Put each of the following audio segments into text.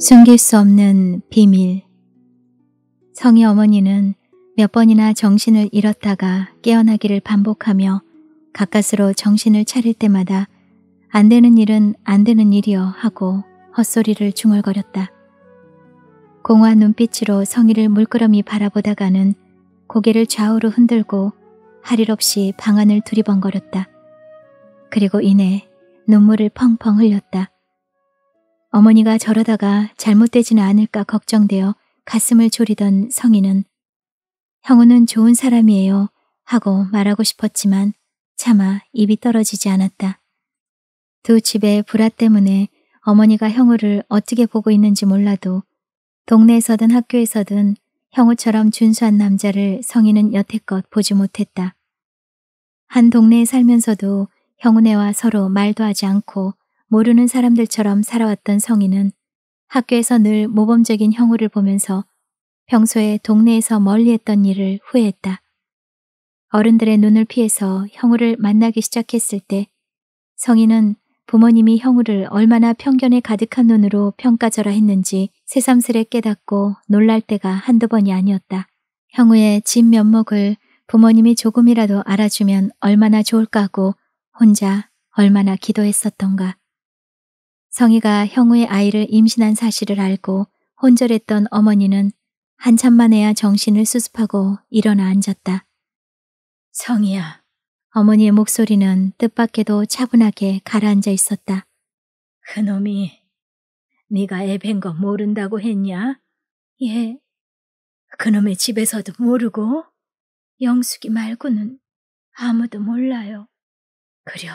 숨길 수 없는 비밀 성의 어머니는 몇 번이나 정신을 잃었다가 깨어나기를 반복하며 가까스로 정신을 차릴 때마다 안 되는 일은 안 되는 일이여 하고 헛소리를 중얼거렸다. 공화 눈빛으로 성의를 물끄러미 바라보다가는 고개를 좌우로 흔들고 할일 없이 방 안을 두리번거렸다. 그리고 이내 눈물을 펑펑 흘렸다. 어머니가 저러다가 잘못되지는 않을까 걱정되어 가슴을 졸이던 성희는 형우는 좋은 사람이에요 하고 말하고 싶었지만 차마 입이 떨어지지 않았다. 두 집의 불화 때문에 어머니가 형우를 어떻게 보고 있는지 몰라도 동네에서든 학교에서든 형우처럼 준수한 남자를 성인은 여태껏 보지 못했다. 한 동네에 살면서도 형우네와 서로 말도 하지 않고 모르는 사람들처럼 살아왔던 성인은 학교에서 늘 모범적인 형우를 보면서 평소에 동네에서 멀리했던 일을 후회했다. 어른들의 눈을 피해서 형우를 만나기 시작했을 때 성인은 부모님이 형우를 얼마나 편견에 가득한 눈으로 평가절하 했는지 새삼스레 깨닫고 놀랄 때가 한두 번이 아니었다. 형우의 진 면목을 부모님이 조금이라도 알아주면 얼마나 좋을까 하고 혼자 얼마나 기도했었던가. 성희가 형우의 아이를 임신한 사실을 알고 혼절했던 어머니는 한참 만에야 정신을 수습하고 일어나 앉았다. 성희야. 어머니의 목소리는 뜻밖에도 차분하게 가라앉아 있었다. 그놈이 네가 애벤 거 모른다고 했냐? 예. 그놈의 집에서도 모르고 영숙이 말고는 아무도 몰라요. 그려.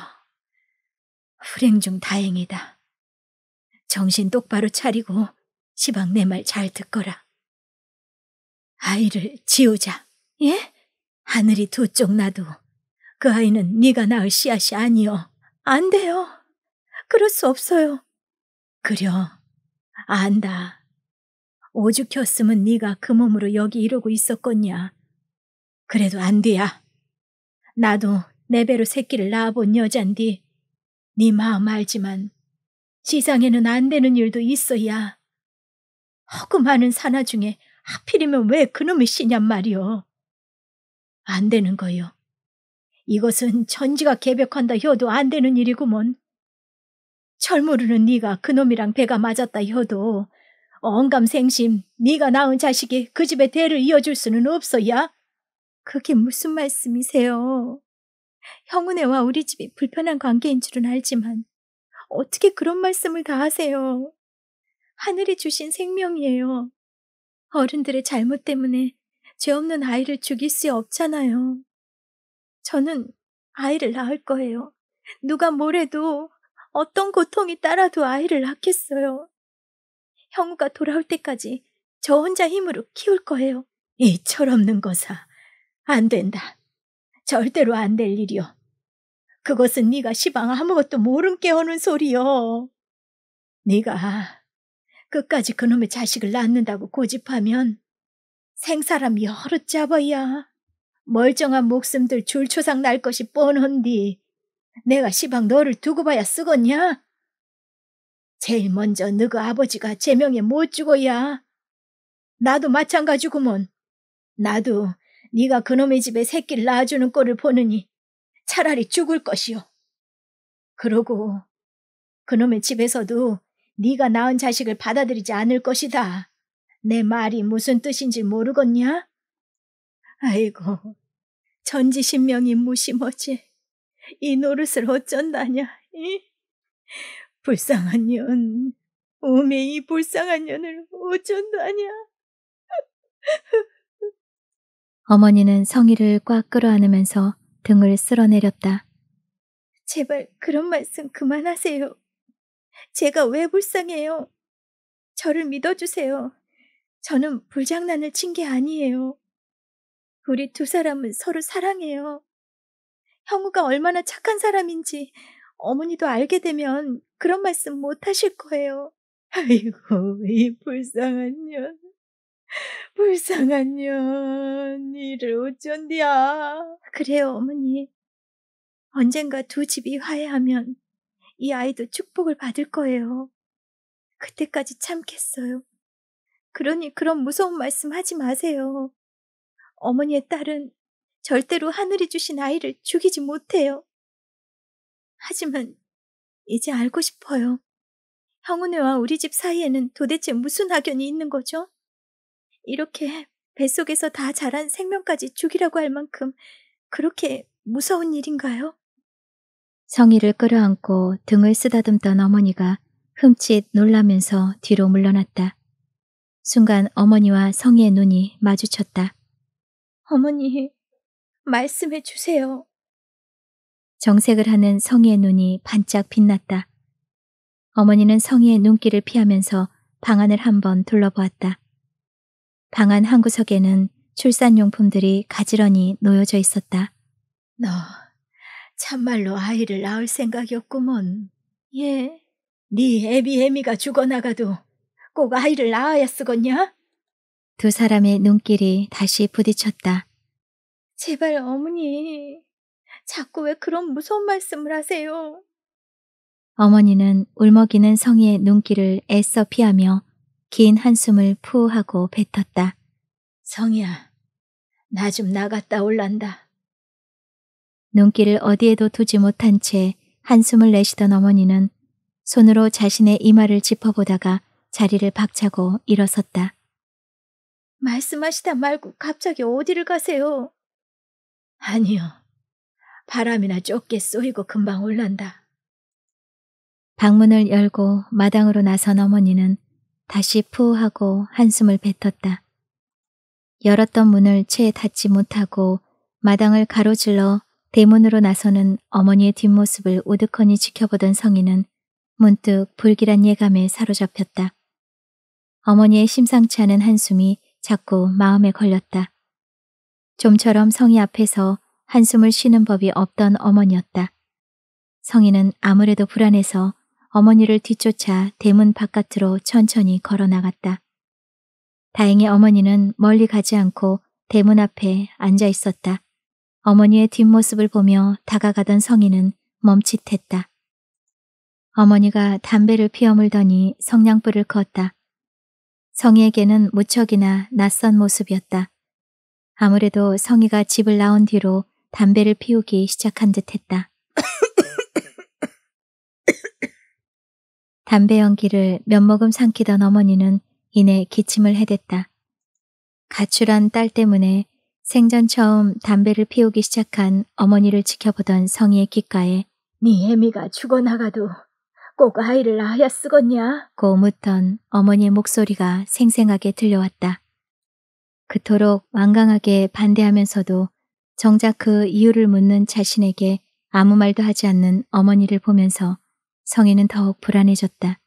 불행 중 다행이다. 정신 똑바로 차리고 시방 내 말 잘 듣거라. 아이를 지우자. 예? 하늘이 두 쪽 나도 그 아이는 네가 낳을 씨앗이 아니여안 돼요. 그럴 수 없어요. 그려. 안다. 오죽혔으면 네가 그 몸으로 여기 이러고 있었겠냐. 그래도 안 돼야. 나도 내 배로 새끼를 낳아본 여잔디. 네 마음 알지만 지상에는 안 되는 일도 있어야. 허구 많은 산하 중에 하필이면 왜그놈이시냔 말이오. 안 되는 거요. 이것은 천지가 개벽한다 혀도 안 되는 일이구먼. 철 모르는 네가 그놈이랑 배가 맞았다 혀도 언감생심 네가 낳은 자식이 그 집의 대를 이어줄 수는 없어야. 그게 무슨 말씀이세요? 형은애와 우리 집이 불편한 관계인 줄은 알지만 어떻게 그런 말씀을 다 하세요? 하늘이 주신 생명이에요. 어른들의 잘못 때문에 죄 없는 아이를 죽일 수 없잖아요. 저는 아이를 낳을 거예요. 누가 뭐래도 어떤 고통이 따라도 아이를 낳겠어요. 형우가 돌아올 때까지 저 혼자 힘으로 키울 거예요. 이 철없는 거사. 안 된다. 절대로 안 될 일이요. 그것은 네가 시방 아무것도 모른 게 하는 소리요. 네가 끝까지 그놈의 자식을 낳는다고 고집하면 생사람 여럿 잡아야 멀쩡한 목숨들 줄초상 날 것이 뻔헌디 내가 시방 너를 두고 봐야 쓰겄냐? 제일 먼저 너그 아버지가 제명에 못 죽어야. 나도 마찬가지구먼. 나도 네가 그놈의 집에 새끼를 낳아주는 꼴을 보느니 차라리 죽을 것이오. 그러고 그놈의 집에서도 네가 낳은 자식을 받아들이지 않을 것이다. 내 말이 무슨 뜻인지 모르겠냐? 아이고, 전지신명이 무심하지. 이 노릇을 어쩐다냐, 이? 불쌍한 년, 오메 이 불쌍한 년을 어쩐다냐? 어머니는 성의를 꽉 끌어안으면서 등을 쓸어내렸다. 제발 그런 말씀 그만하세요. 제가 왜 불쌍해요? 저를 믿어주세요. 저는 불장난을 친 게 아니에요. 우리 두 사람은 서로 사랑해요. 형우가 얼마나 착한 사람인지 어머니도 알게 되면 그런 말씀 못 하실 거예요. 아이고, 이 불쌍한 년. 불쌍한 년. 이를 어쩐디야. 그래요, 어머니. 언젠가 두 집이 화해하면 이 아이도 축복을 받을 거예요. 그때까지 참겠어요. 그러니 그런 무서운 말씀 하지 마세요. 어머니의 딸은 절대로 하늘이 주신 아이를 죽이지 못해요. 하지만 이제 알고 싶어요. 형우네와 우리 집 사이에는 도대체 무슨 악연이 있는 거죠? 이렇게 뱃속에서 다 자란 생명까지 죽이라고 할 만큼 그렇게 무서운 일인가요? 성희를 끌어안고 등을 쓰다듬던 어머니가 흠칫 놀라면서 뒤로 물러났다. 순간 어머니와 성희의 눈이 마주쳤다. 어머니, 말씀해 주세요. 정색을 하는 성희의 눈이 반짝 빛났다. 어머니는 성희의 눈길을 피하면서 방안을 한번 둘러보았다. 방안 한 구석에는 출산용품들이 가지런히 놓여져 있었다. 너 참말로 아이를 낳을 생각이었구먼. 예. 네 애비 애미가 죽어나가도 꼭 아이를 낳아야 쓰겄냐? 두 사람의 눈길이 다시 부딪혔다. 제발 어머니, 자꾸 왜 그런 무서운 말씀을 하세요? 어머니는 울먹이는 성희의 눈길을 애써 피하며 긴 한숨을 푸 하고 뱉었다. 성이야나 좀 나갔다 올란다. 눈길을 어디에도 두지 못한 채 한숨을 내시던 어머니는 손으로 자신의 이마를 짚어보다가 자리를 박차고 일어섰다. 말씀하시다 말고 갑자기 어디를 가세요? 아니요. 바람이나 좁게 쏘이고 금방 올란다. 방문을 열고 마당으로 나선 어머니는 다시 푸 하고 한숨을 뱉었다. 열었던 문을 채 닫지 못하고 마당을 가로질러 대문으로 나서는 어머니의 뒷모습을 우두커니 지켜보던 성인은 문득 불길한 예감에 사로잡혔다. 어머니의 심상치 않은 한숨이 자꾸 마음에 걸렸다. 좀처럼 성희 앞에서 한숨을 쉬는 법이 없던 어머니였다. 성희는 아무래도 불안해서 어머니를 뒤쫓아 대문 바깥으로 천천히 걸어 나갔다. 다행히 어머니는 멀리 가지 않고 대문 앞에 앉아 있었다. 어머니의 뒷모습을 보며 다가가던 성희는 멈칫했다. 어머니가 담배를 피워 물더니 성냥불을 껐다. 성희에게는 무척이나 낯선 모습이었다. 아무래도 성희가 집을 나온 뒤로 담배를 피우기 시작한 듯했다. 담배 연기를 몇 모금 삼키던 어머니는 이내 기침을 해댔다. 가출한 딸 때문에 생전 처음 담배를 피우기 시작한 어머니를 지켜보던 성희의 귓가에 네 애미가 죽어나가도 꼭 아이를 낳아야 쓰겄냐? 고무턴 어머니의 목소리가 생생하게 들려왔다. 그토록 완강하게 반대하면서도 정작 그 이유를 묻는 자신에게 아무 말도 하지 않는 어머니를 보면서 성희는 더욱 불안해졌다.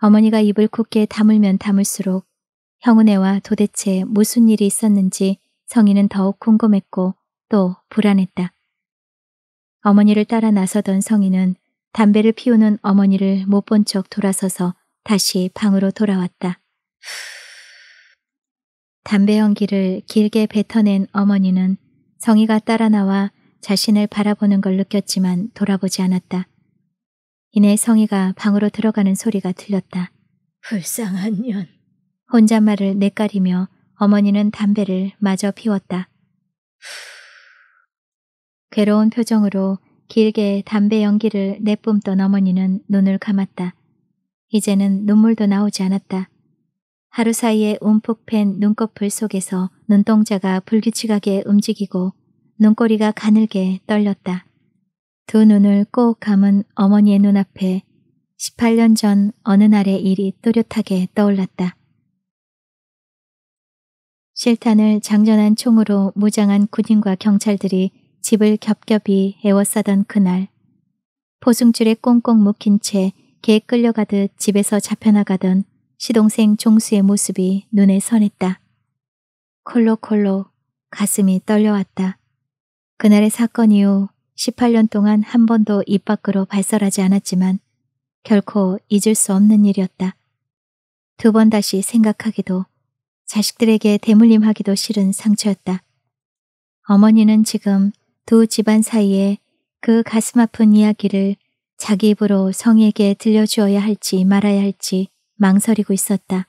어머니가 입을 굳게 다물면 다물수록 형은애와 도대체 무슨 일이 있었는지 성희는 더욱 궁금했고 또 불안했다. 어머니를 따라 나서던 성희는 담배를 피우는 어머니를 못 본 척 돌아서서 다시 방으로 돌아왔다. 담배 연기를 길게 뱉어낸 어머니는 성희가 따라 나와 자신을 바라보는 걸 느꼈지만 돌아보지 않았다. 이내 성희가 방으로 들어가는 소리가 들렸다. 불쌍한 년. 혼잣말을 내까리며 어머니는 담배를 마저 피웠다. 괴로운 표정으로 길게 담배 연기를 내뿜던 어머니는 눈을 감았다. 이제는 눈물도 나오지 않았다. 하루 사이에 움푹 팬 눈꺼풀 속에서 눈동자가 불규칙하게 움직이고 눈꼬리가 가늘게 떨렸다. 두 눈을 꼭 감은 어머니의 눈앞에 18년 전 어느 날의 일이 또렷하게 떠올랐다. 실탄을 장전한 총으로 무장한 군인과 경찰들이 집을 겹겹이 애워싸던 그날 포승줄에 꽁꽁 묶인 채 개 끌려가듯 집에서 잡혀나가던 시동생 종수의 모습이 눈에 선했다. 콜록콜록 가슴이 떨려왔다. 그날의 사건 이후 18년 동안 한 번도 입 밖으로 발설하지 않았지만 결코 잊을 수 없는 일이었다. 두 번 다시 생각하기도 자식들에게 대물림하기도 싫은 상처였다. 어머니는 지금 두 집안 사이에 그 가슴 아픈 이야기를 자기 입으로 성에게 들려주어야 할지 말아야 할지 망설이고 있었다.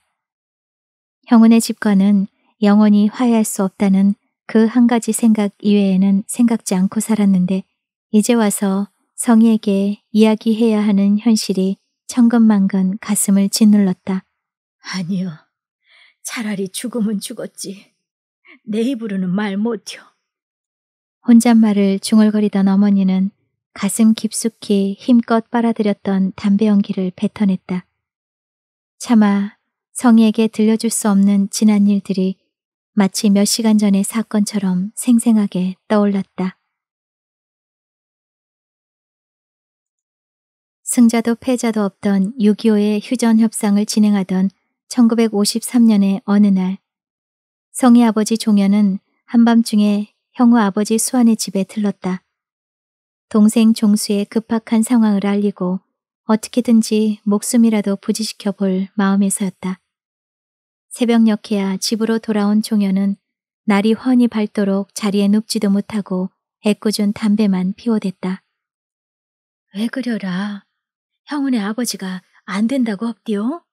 형은의 집과는 영원히 화해할 수 없다는 그 한 가지 생각 이외에는 생각지 않고 살았는데 이제 와서 성희에게 이야기해야 하는 현실이 천근만근 가슴을 짓눌렀다. 아니요. 차라리 죽음은 죽었지. 내 입으로는 말 못혀. 혼잣말을 중얼거리던 어머니는 가슴 깊숙이 힘껏 빨아들였던 담배 연기를 뱉어냈다. 차마 성희에게 들려줄 수 없는 지난 일들이 마치 몇 시간 전의 사건처럼 생생하게 떠올랐다. 승자도 패자도 없던 6.25의 휴전 협상을 진행하던 1953년의 어느 날, 성희 아버지 종현은 한밤중에 형우 아버지 수환의 집에 들렀다. 동생 종수의 급박한 상황을 알리고 어떻게든지 목숨이라도 부지시켜 볼 마음에서였다. 새벽녘에야 집으로 돌아온 종현은 날이 훤히 밝도록 자리에 눕지도 못하고 애꿎은 담배만 피워댔다. 왜 그려라. 형훈의 아버지가 안 된다고 없디요?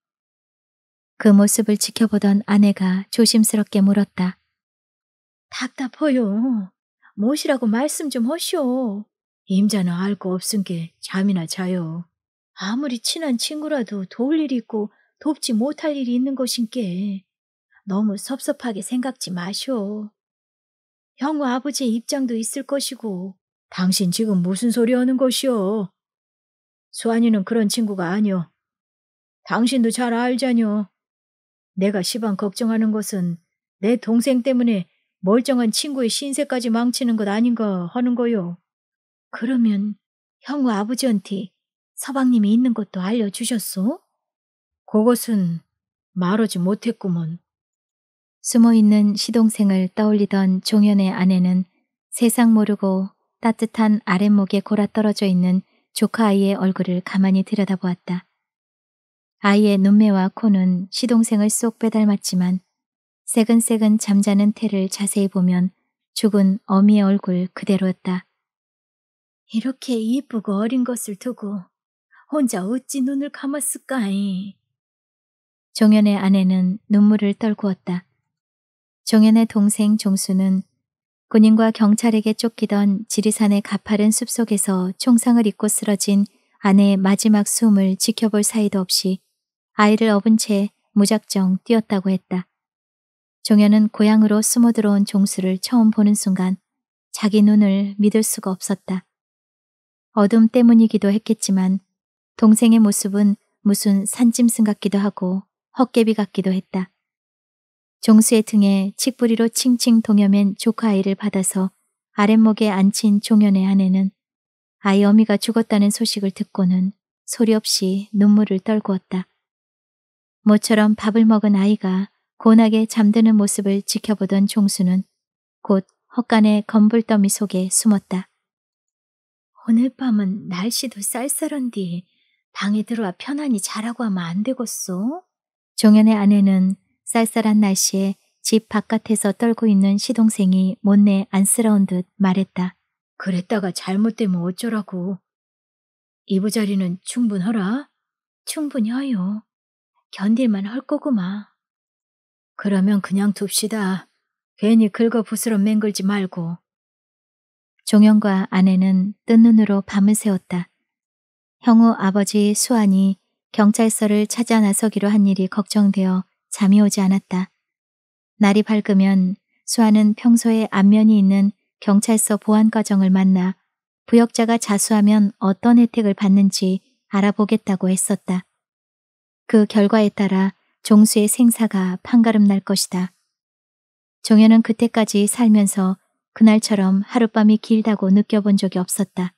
그 모습을 지켜보던 아내가 조심스럽게 물었다. 답답해요. 무엇이라고 말씀 좀 하시오. 임자는 알 거 없은 게 잠이나 자요. 아무리 친한 친구라도 도울 일이 있고 돕지 못할 일이 있는 것인게 너무 섭섭하게 생각지 마시오. 형우 아버지의 입장도 있을 것이고 당신 지금 무슨 소리 하는 것이오? 수환이는 그런 친구가 아니오. 당신도 잘 알자뇨. 내가 시방 걱정하는 것은 내 동생 때문에 멀쩡한 친구의 신세까지 망치는 것 아닌가 하는 거요. 그러면 형우 아버지한테 서방님이 있는 것도 알려주셨소? 그것은 말하지 못했구먼. 숨어있는 시동생을 떠올리던 종현의 아내는 세상 모르고 따뜻한 아랫목에 골아떨어져 있는 조카 아이의 얼굴을 가만히 들여다보았다. 아이의 눈매와 코는 시동생을 쏙 빼닮았지만 새근새근 잠자는 태를 자세히 보면 죽은 어미의 얼굴 그대로였다. 이렇게 이쁘고 어린 것을 두고 혼자 어찌 눈을 감았을까이. 종현의 아내는 눈물을 떨구었다. 종현의 동생 종수는 군인과 경찰에게 쫓기던 지리산의 가파른 숲속에서 총상을 입고 쓰러진 아내의 마지막 숨을 지켜볼 사이도 없이 아이를 업은 채 무작정 뛰었다고 했다. 종현은 고향으로 숨어 들어온 종수를 처음 보는 순간 자기 눈을 믿을 수가 없었다. 어둠 때문이기도 했겠지만 동생의 모습은 무슨 산짐승 같기도 하고 헛개비 같기도 했다. 종수의 등에 칡뿌리로 칭칭 동여맨 조카아이를 받아서 아랫목에 앉힌 종현의 아내는 아이 어미가 죽었다는 소식을 듣고는 소리 없이 눈물을 떨구었다. 모처럼 밥을 먹은 아이가 곤하게 잠드는 모습을 지켜보던 종수는곧 헛간의 검불더미 속에 숨었다. 오늘 밤은 날씨도 쌀쌀한디 방에 들어와 편안히 자라고 하면 안 되겠소? 종현의 아내는 쌀쌀한 날씨에 집 바깥에서 떨고 있는 시동생이 못내 안쓰러운 듯 말했다. 그랬다가 잘못되면 어쩌라고. 이부자리는 충분하라? 충분히 하요. 견딜만 할 거구마. 그러면 그냥 둡시다. 괜히 긁어부스러 맹글지 말고. 종영과 아내는 뜬 눈으로 밤을 새웠다. 형우 아버지 수환이 경찰서를 찾아 나서기로 한 일이 걱정되어 잠이 오지 않았다. 날이 밝으면 수환은 평소에 안면이 있는 경찰서 보안과정을 만나 부역자가 자수하면 어떤 혜택을 받는지 알아보겠다고 했었다. 그 결과에 따라 종수의 생사가 판가름 날 것이다. 종현은 그때까지 살면서 그날처럼 하룻밤이 길다고 느껴본 적이 없었다.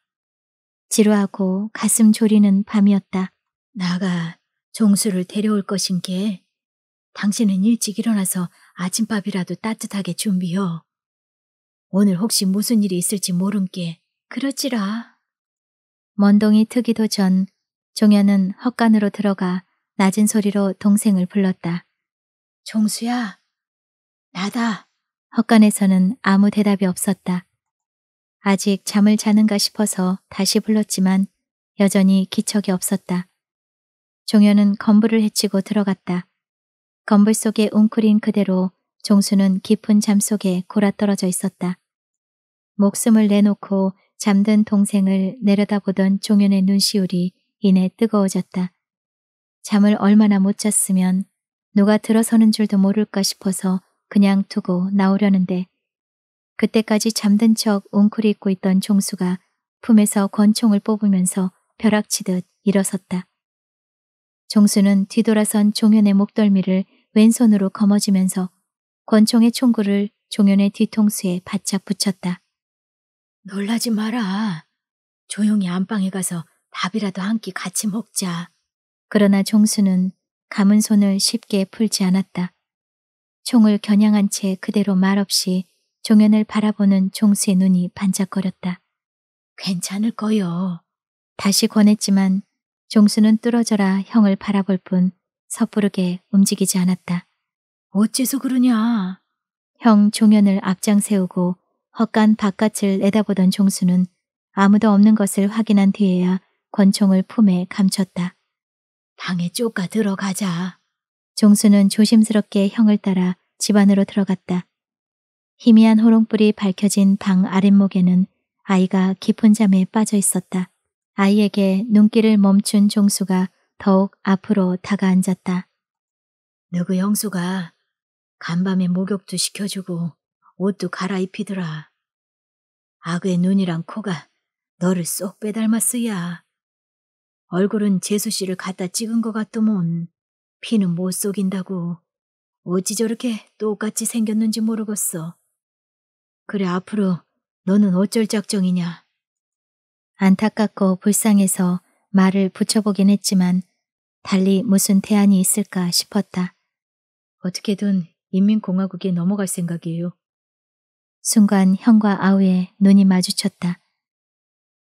지루하고 가슴 졸이는 밤이었다. 나가 종수를 데려올 것인 게 당신은 일찍 일어나서 아침밥이라도 따뜻하게 준비요. 오늘 혹시 무슨 일이 있을지 모른게 그렇지라 먼동이 트기도 전 종현은 헛간으로 들어가 낮은 소리로 동생을 불렀다. 종수야, 나다. 헛간에서는 아무 대답이 없었다. 아직 잠을 자는가 싶어서 다시 불렀지만 여전히 기척이 없었다. 종현은 건불을 헤치고 들어갔다. 건불 속에 웅크린 그대로 종수는 깊은 잠 속에 골아떨어져 있었다. 목숨을 내놓고 잠든 동생을 내려다보던 종현의 눈시울이 이내 뜨거워졌다. 잠을 얼마나 못 잤으면 누가 들어서는 줄도 모를까 싶어서 그냥 두고 나오려는데 그때까지 잠든 척 웅크리 입고 있던 종수가 품에서 권총을 뽑으면서 벼락치듯 일어섰다. 종수는 뒤돌아선 종현의 목덜미를 왼손으로 거머쥐면서 권총의 총구를 종현의 뒤통수에 바짝 붙였다. 놀라지 마라. 조용히 안방에 가서 밥이라도 한 끼 같이 먹자. 그러나 종수는 감은 손을 쉽게 풀지 않았다. 총을 겨냥한 채 그대로 말없이 종현을 바라보는 종수의 눈이 반짝거렸다. 괜찮을 거요. 다시 권했지만 종수는 뚫어져라 형을 바라볼 뿐 섣부르게 움직이지 않았다. 어째서 그러냐? 형 종현을 앞장 세우고 헛간 바깥을 내다보던 종수는 아무도 없는 것을 확인한 뒤에야 권총을 품에 감췄다. 방에 쪼까 들어가자. 종수는 조심스럽게 형을 따라 집 안으로 들어갔다. 희미한 호롱불이 밝혀진 방 아랫목에는 아이가 깊은 잠에 빠져 있었다. 아이에게 눈길을 멈춘 종수가 더욱 앞으로 다가앉았다. 너그 형수가 간밤에 목욕도 시켜주고 옷도 갈아입히더라. 악의 눈이랑 코가 너를 쏙 빼닮았으야. 얼굴은 재수 씨를 갖다 찍은 것 같더몬. 피는 못 속인다고. 어찌 저렇게 똑같이 생겼는지 모르겠어. 그래 앞으로 너는 어쩔 작정이냐. 안타깝고 불쌍해서 말을 붙여보긴 했지만 달리 무슨 대안이 있을까 싶었다. 어떻게든 인민공화국에 넘어갈 생각이에요. 순간 형과 아우의 눈이 마주쳤다.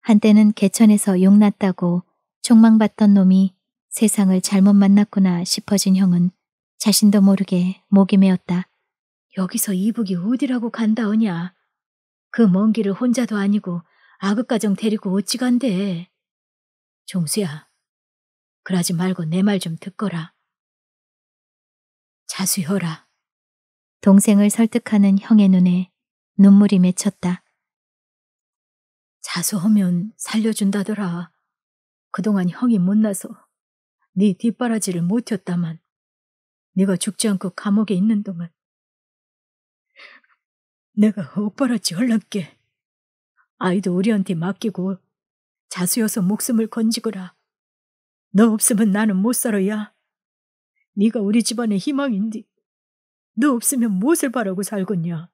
한때는 개천에서 용났다고 촉망받던 놈이 세상을 잘못 만났구나 싶어진 형은 자신도 모르게 목이 메었다. 여기서 이북이 어디라고 간다오냐. 그 먼 길을 혼자도 아니고 아극가정 데리고 어찌 간대. 종수야, 그러지 말고 내 말 좀 듣거라. 자수혀라. 동생을 설득하는 형의 눈에 눈물이 맺혔다. 자수하면 살려준다더라. 그동안 형이 못나서 네 뒷바라지를 못했다만 네가 죽지 않고 감옥에 있는 동안 내가 억바라지 헐렁께 아이도 우리한테 맡기고 자수여서 목숨을 건지거라. 너 없으면 나는 못 살아야. 네가 우리 집안의 희망인데 너 없으면 무엇을 바라고 살겠냐.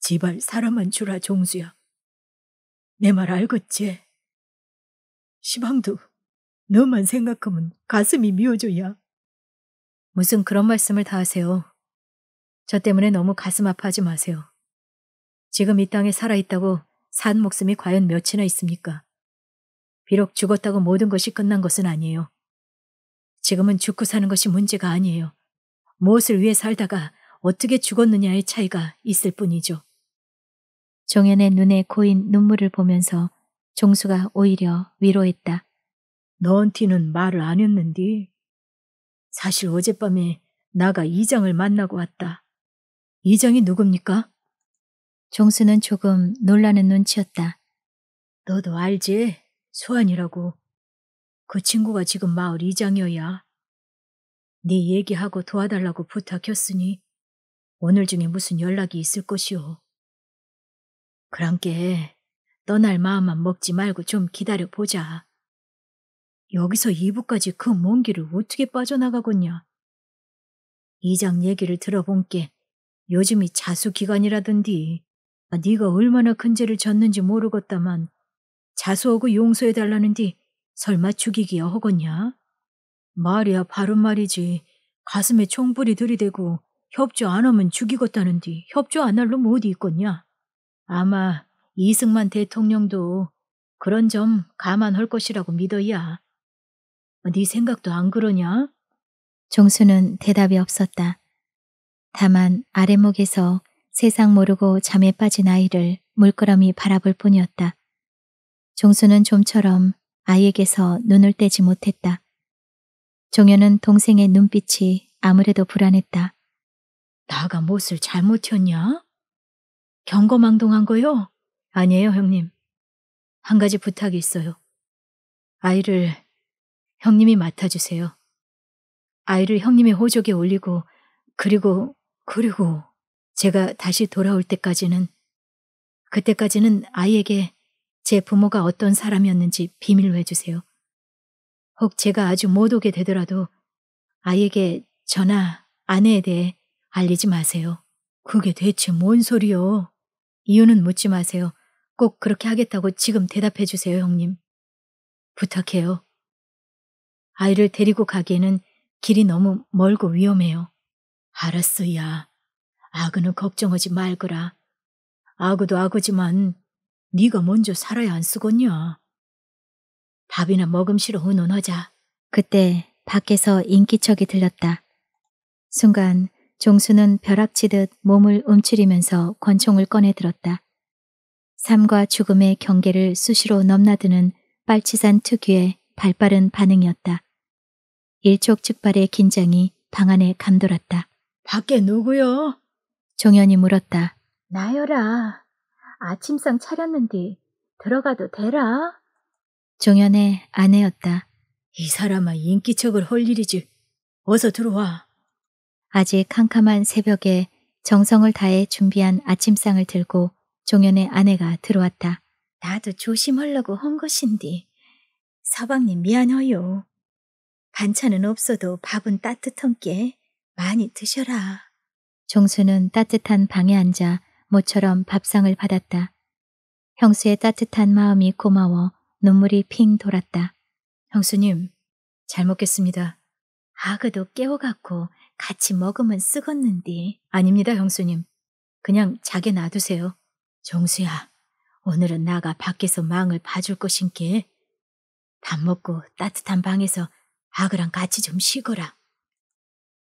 집발 사람만 주라 종수야. 내 말 알겠지? 시방도 너만 생각하면 가슴이 미워져야. 무슨 그런 말씀을 다 하세요. 저 때문에 너무 가슴 아파하지 마세요. 지금 이 땅에 살아있다고 산 목숨이 과연 몇이나 있습니까? 비록 죽었다고 모든 것이 끝난 것은 아니에요. 지금은 죽고 사는 것이 문제가 아니에요. 무엇을 위해 살다가 어떻게 죽었느냐의 차이가 있을 뿐이죠. 정현의 눈에 고인 눈물을 보면서 종수가 오히려 위로했다. 너한테는 말을 안 했는디. 사실 어젯밤에 나가 이장을 만나고 왔다. 이장이 누굽니까? 종수는 조금 놀라는 눈치였다. 너도 알지? 소환이라고. 그 친구가 지금 마을 이장이어야. 네 얘기하고 도와달라고 부탁했으니 오늘 중에 무슨 연락이 있을 것이오. 그랑께 떠날 마음만 먹지 말고 좀 기다려 보자. 여기서 2부까지 그 먼 길을 어떻게 빠져나가겠냐. 이장 얘기를 들어본게 요즘이 자수기간이라던디 아, 네가 얼마나 큰 죄를 졌는지 모르겠다만 자수하고 용서해달라는디 설마 죽이기야 허겄냐? 말이야 바른 말이지 가슴에 총불이 들이대고 협조 안 하면 죽이겠다는디 협조 안 할 놈 어디 있겠냐? 아마 이승만 대통령도 그런 점 감안할 것이라고 믿어야. 네 생각도 안 그러냐? 종수는 대답이 없었다. 다만 아랫목에서 세상 모르고 잠에 빠진 아이를 물끄러미 바라볼 뿐이었다. 종수는 좀처럼 아이에게서 눈을 떼지 못했다. 종현은 동생의 눈빛이 아무래도 불안했다. 나가 무엇을 잘못 튀냐 경거망동한 거요? 아니에요, 형님. 한 가지 부탁이 있어요. 아이를 형님이 맡아주세요. 아이를 형님의 호적에 올리고, 그리고, 그리고 제가 다시 돌아올 때까지는, 그때까지는 아이에게 제 부모가 어떤 사람이었는지 비밀로 해주세요. 혹 제가 아주 못 오게 되더라도 아이에게 저나 아내에 대해 알리지 마세요. 그게 대체 뭔 소리요? 이유는 묻지 마세요. 꼭 그렇게 하겠다고 지금 대답해 주세요, 형님. 부탁해요. 아이를 데리고 가기에는 길이 너무 멀고 위험해요. 알았어, 야. 아그는 걱정하지 말거라. 아그도 아그지만 네가 먼저 살아야 안 쓰겄냐. 밥이나 먹음시로 의논하자. 그때 밖에서 인기척이 들렸다. 순간 종수는 벼락치듯 몸을 움츠리면서 권총을 꺼내 들었다. 삶과 죽음의 경계를 수시로 넘나드는 빨치산 특유의 발빠른 반응이었다. 일촉즉발의 긴장이 방 안에 감돌았다. 밖에 누구요? 종현이 물었다. 나여라. 아침상 차렸는디 들어가도 되라? 종현의 아내였다. 이 사람아 인기척을 헐 일이지. 어서 들어와. 아직 캄캄한 새벽에 정성을 다해 준비한 아침상을 들고 종현의 아내가 들어왔다. 나도 조심하려고 한 것인디. 서방님 미안해요. 반찬은 없어도 밥은 따뜻한게 많이 드셔라. 종수는 따뜻한 방에 앉아 모처럼 밥상을 받았다. 형수의 따뜻한 마음이 고마워 눈물이 핑 돌았다. 형수님, 잘 먹겠습니다. 아그도 깨워갖고 같이 먹으면 쓰겄는디. 아닙니다, 형수님. 그냥 자게 놔두세요. 정수야, 오늘은 나가 밖에서 망을 봐줄 것인께. 밥 먹고 따뜻한 방에서 아그랑 같이 좀 쉬거라.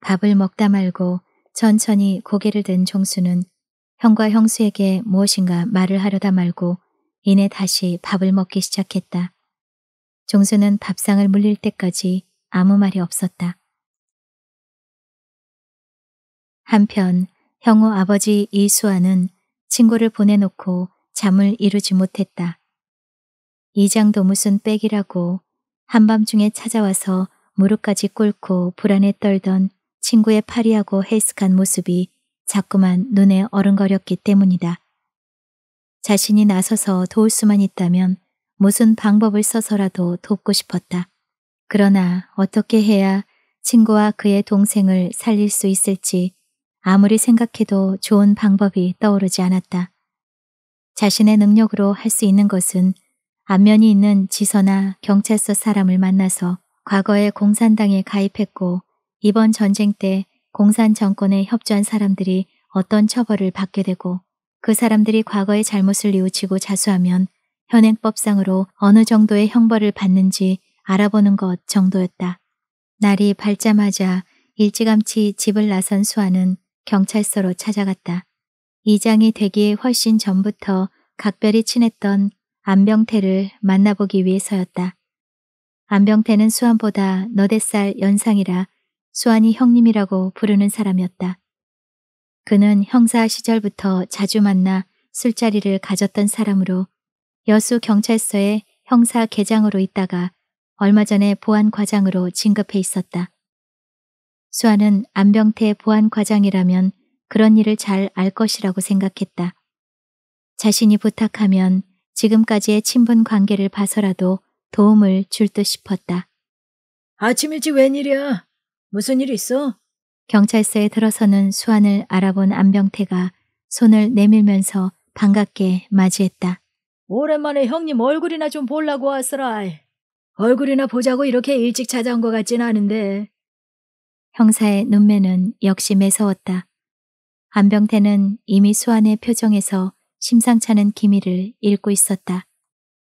밥을 먹다 말고 천천히 고개를 든 종수는 형과 형수에게 무엇인가 말을 하려다 말고 이내 다시 밥을 먹기 시작했다. 종수는 밥상을 물릴 때까지 아무 말이 없었다. 한편 형우 아버지 이수아는 친구를 보내놓고 잠을 이루지 못했다. 이장 도무슨 백이라고 한밤중에 찾아와서 무릎까지 꿇고 불안에 떨던 친구의 파리하고 헬스한 모습이 자꾸만 눈에 어른거렸기 때문이다. 자신이 나서서 도울 수만 있다면 무슨 방법을 써서라도 돕고 싶었다. 그러나 어떻게 해야 친구와 그의 동생을 살릴 수 있을지 아무리 생각해도 좋은 방법이 떠오르지 않았다. 자신의 능력으로 할 수 있는 것은 안면이 있는 지서나 경찰서 사람을 만나서 과거에 공산당에 가입했고 이번 전쟁 때 공산 정권에 협조한 사람들이 어떤 처벌을 받게 되고 그 사람들이 과거의 잘못을 뉘우치고 자수하면 현행법상으로 어느 정도의 형벌을 받는지 알아보는 것 정도였다. 날이 밝자마자 일찌감치 집을 나선 수아는 경찰서로 찾아갔다. 이장이 되기 에 훨씬 전부터 각별히 친했던 안병태를 만나보기 위해서였다. 안병태는 수환보다 너댓살 연상이라 수환이 형님이라고 부르는 사람이었다. 그는 형사 시절부터 자주 만나 술자리를 가졌던 사람으로 여수 경찰서에 형사 계장으로 있다가 얼마 전에 보안 과장으로 진급해 있었다. 수아는 안병태 보안과장이라면 그런 일을 잘 알 것이라고 생각했다. 자신이 부탁하면 지금까지의 친분 관계를 봐서라도 도움을 줄 듯 싶었다. 아침 일찍 웬일이야? 무슨 일 있어? 경찰서에 들어서는 수환을 알아본 안병태가 손을 내밀면서 반갑게 맞이했다. 오랜만에 형님 얼굴이나 좀 보려고 왔어라. 얼굴이나 보자고 이렇게 일찍 찾아온 것 같진 않은데 형사의 눈매는 역시 매서웠다. 안병태는 이미 수안의 표정에서 심상찮은 기미를 읽고 있었다.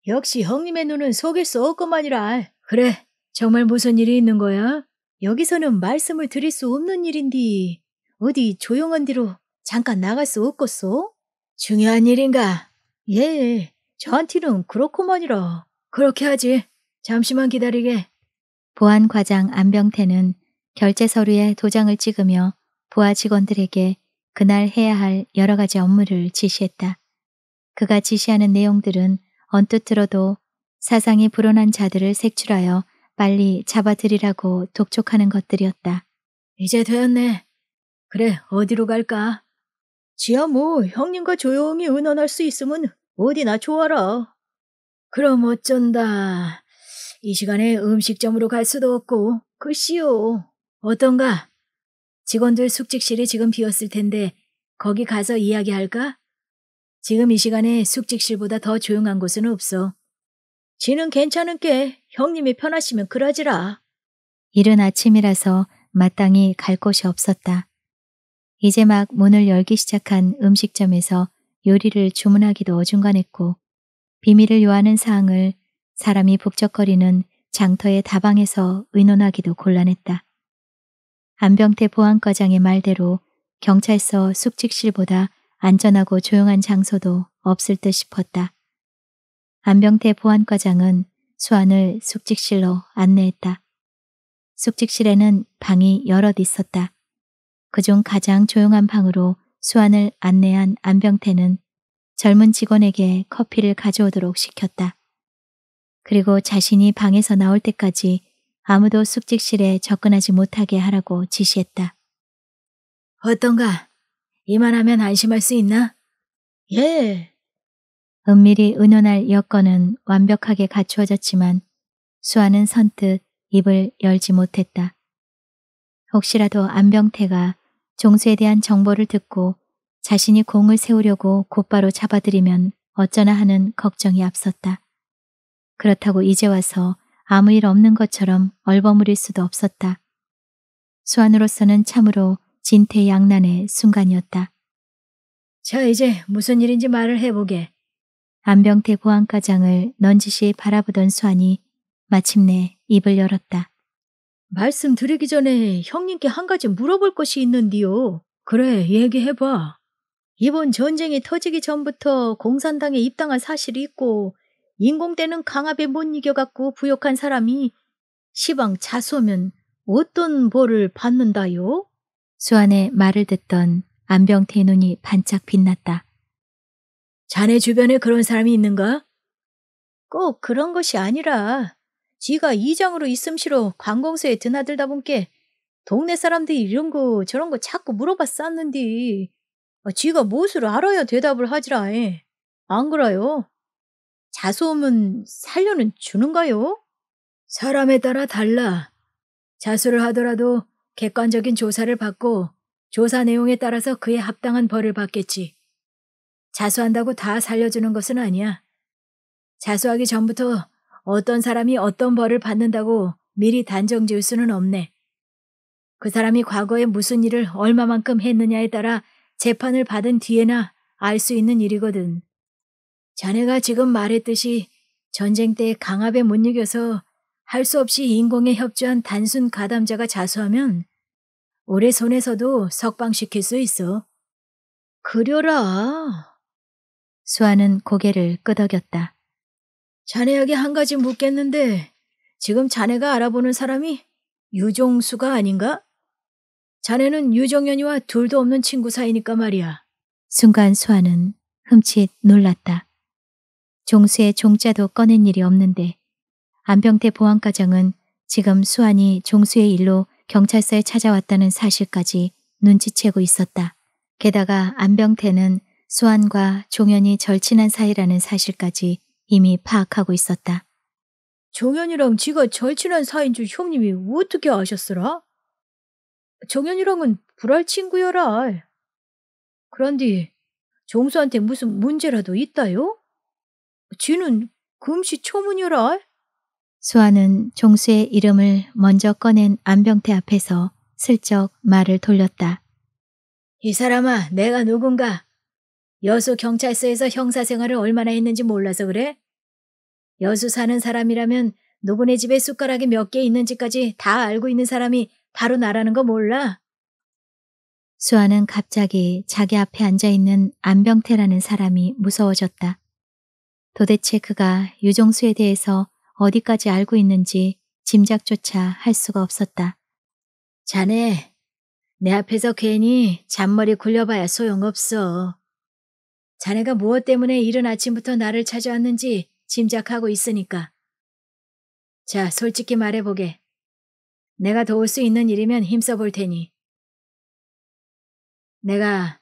역시 형님의 눈은 속일 수 없구만이라. 그래, 정말 무슨 일이 있는 거야? 여기서는 말씀을 드릴 수 없는 일인디. 어디 조용한 뒤로 잠깐 나갈 수 없겠소? 중요한 일인가? 예, 저한테는 그렇구만이라. 그렇게 하지. 잠시만 기다리게. 보안과장 안병태는 결제 서류에 도장을 찍으며 부하 직원들에게 그날 해야 할 여러 가지 업무를 지시했다. 그가 지시하는 내용들은 언뜻 들어도 사상이 불온한 자들을 색출하여 빨리 잡아들이라고 독촉하는 것들이었다. 이제 되었네. 그래, 어디로 갈까? 지야 뭐 형님과 조용히 의논할 수 있으면 어디나 좋아라. 그럼 어쩐다. 이 시간에 음식점으로 갈 수도 없고 글씨요. 어떤가? 직원들 숙직실이 지금 비었을 텐데 거기 가서 이야기할까? 지금 이 시간에 숙직실보다 더 조용한 곳은 없어. 지는 괜찮은 게 형님이 편하시면 그러지라. 이른 아침이라서 마땅히 갈 곳이 없었다. 이제 막 문을 열기 시작한 음식점에서 요리를 주문하기도 어중간했고 비밀을 요하는 사항을 사람이 북적거리는 장터의 다방에서 의논하기도 곤란했다. 안병태 보안과장의 말대로 경찰서 숙직실보다 안전하고 조용한 장소도 없을 듯 싶었다. 안병태 보안과장은 수안을 숙직실로 안내했다. 숙직실에는 방이 여럿 있었다. 그중 가장 조용한 방으로 수안을 안내한 안병태는 젊은 직원에게 커피를 가져오도록 시켰다. 그리고 자신이 방에서 나올 때까지 아무도 숙직실에 접근하지 못하게 하라고 지시했다. 어떤가? 이만하면 안심할 수 있나? 예. 은밀히 의논할 여건은 완벽하게 갖추어졌지만 수아는 선뜻 입을 열지 못했다. 혹시라도 안병태가 종수에 대한 정보를 듣고 자신이 공을 세우려고 곧바로 잡아들이면 어쩌나 하는 걱정이 앞섰다. 그렇다고 이제 와서 아무 일 없는 것처럼 얼버무릴 수도 없었다. 수완으로서는 참으로 진퇴양난의 순간이었다. 자, 이제 무슨 일인지 말을 해보게. 안병태 보안과장을 넌지시 바라보던 수완이 마침내 입을 열었다. 말씀드리기 전에 형님께 한 가지 물어볼 것이 있는데요 그래, 얘기해봐. 이번 전쟁이 터지기 전부터 공산당에 입당한 사실이 있고 인공대는 강압에 못 이겨갖고 부욕한 사람이 시방 자소면 어떤 벌을 받는다요? 수안의 말을 듣던 안병태 의 눈이 반짝 빛났다. 자네 주변에 그런 사람이 있는가? 꼭 그런 것이 아니라 지가 이장으로 있음시로 관공서에 드나들다 본께 동네 사람들이 이런 거 저런 거 자꾸 물어봤었는디 어, 지가 무엇을 알아야 대답을 하지라 해. 안 그래요? 자소음은 살려는 주는가요? 사람에 따라 달라. 자수를 하더라도 객관적인 조사를 받고 조사 내용에 따라서 그에 합당한 벌을 받겠지. 자수한다고 다 살려주는 것은 아니야. 자수하기 전부터 어떤 사람이 어떤 벌을 받는다고 미리 단정 지을 수는 없네. 그 사람이 과거에 무슨 일을 얼마만큼 했느냐에 따라 재판을 받은 뒤에나 알 수 있는 일이거든. 자네가 지금 말했듯이 전쟁 때 강압에 못 이겨서 할 수 없이 인공에 협조한 단순 가담자가 자수하면 올해 손에서도 석방시킬 수 있어. 그려라. 수아는 고개를 끄덕였다. 자네에게 한 가지 묻겠는데 지금 자네가 알아보는 사람이 유종수가 아닌가? 자네는 유정연이와 둘도 없는 친구 사이니까 말이야. 순간 수아는 흠칫 놀랐다. 종수의 종자도 꺼낸 일이 없는데 안병태 보안과장은 지금 수환이 종수의 일로 경찰서에 찾아왔다는 사실까지 눈치채고 있었다. 게다가 안병태는 수환과 종현이 절친한 사이라는 사실까지 이미 파악하고 있었다. 종현이랑 지가 절친한 사이인 줄 형님이 어떻게 아셨으라? 종현이랑은 불알 친구여라. 그런데 종수한테 무슨 문제라도 있다요? 지는 금시 초문이라. 수아는 종수의 이름을 먼저 꺼낸 안병태 앞에서 슬쩍 말을 돌렸다. 이 사람아, 내가 누군가? 여수 경찰서에서 형사 생활을 얼마나 했는지 몰라서 그래? 여수 사는 사람이라면 누구네 집에 숟가락이 몇 개 있는지까지 다 알고 있는 사람이 바로 나라는 거 몰라? 수아는 갑자기 자기 앞에 앉아 있는 안병태라는 사람이 무서워졌다. 도대체 그가 유정수에 대해서 어디까지 알고 있는지 짐작조차 할 수가 없었다. 자네, 내 앞에서 괜히 잔머리 굴려봐야 소용없어. 자네가 무엇 때문에 이른 아침부터 나를 찾아왔는지 짐작하고 있으니까. 자, 솔직히 말해보게. 내가 도울 수 있는 일이면 힘써 볼 테니. 내가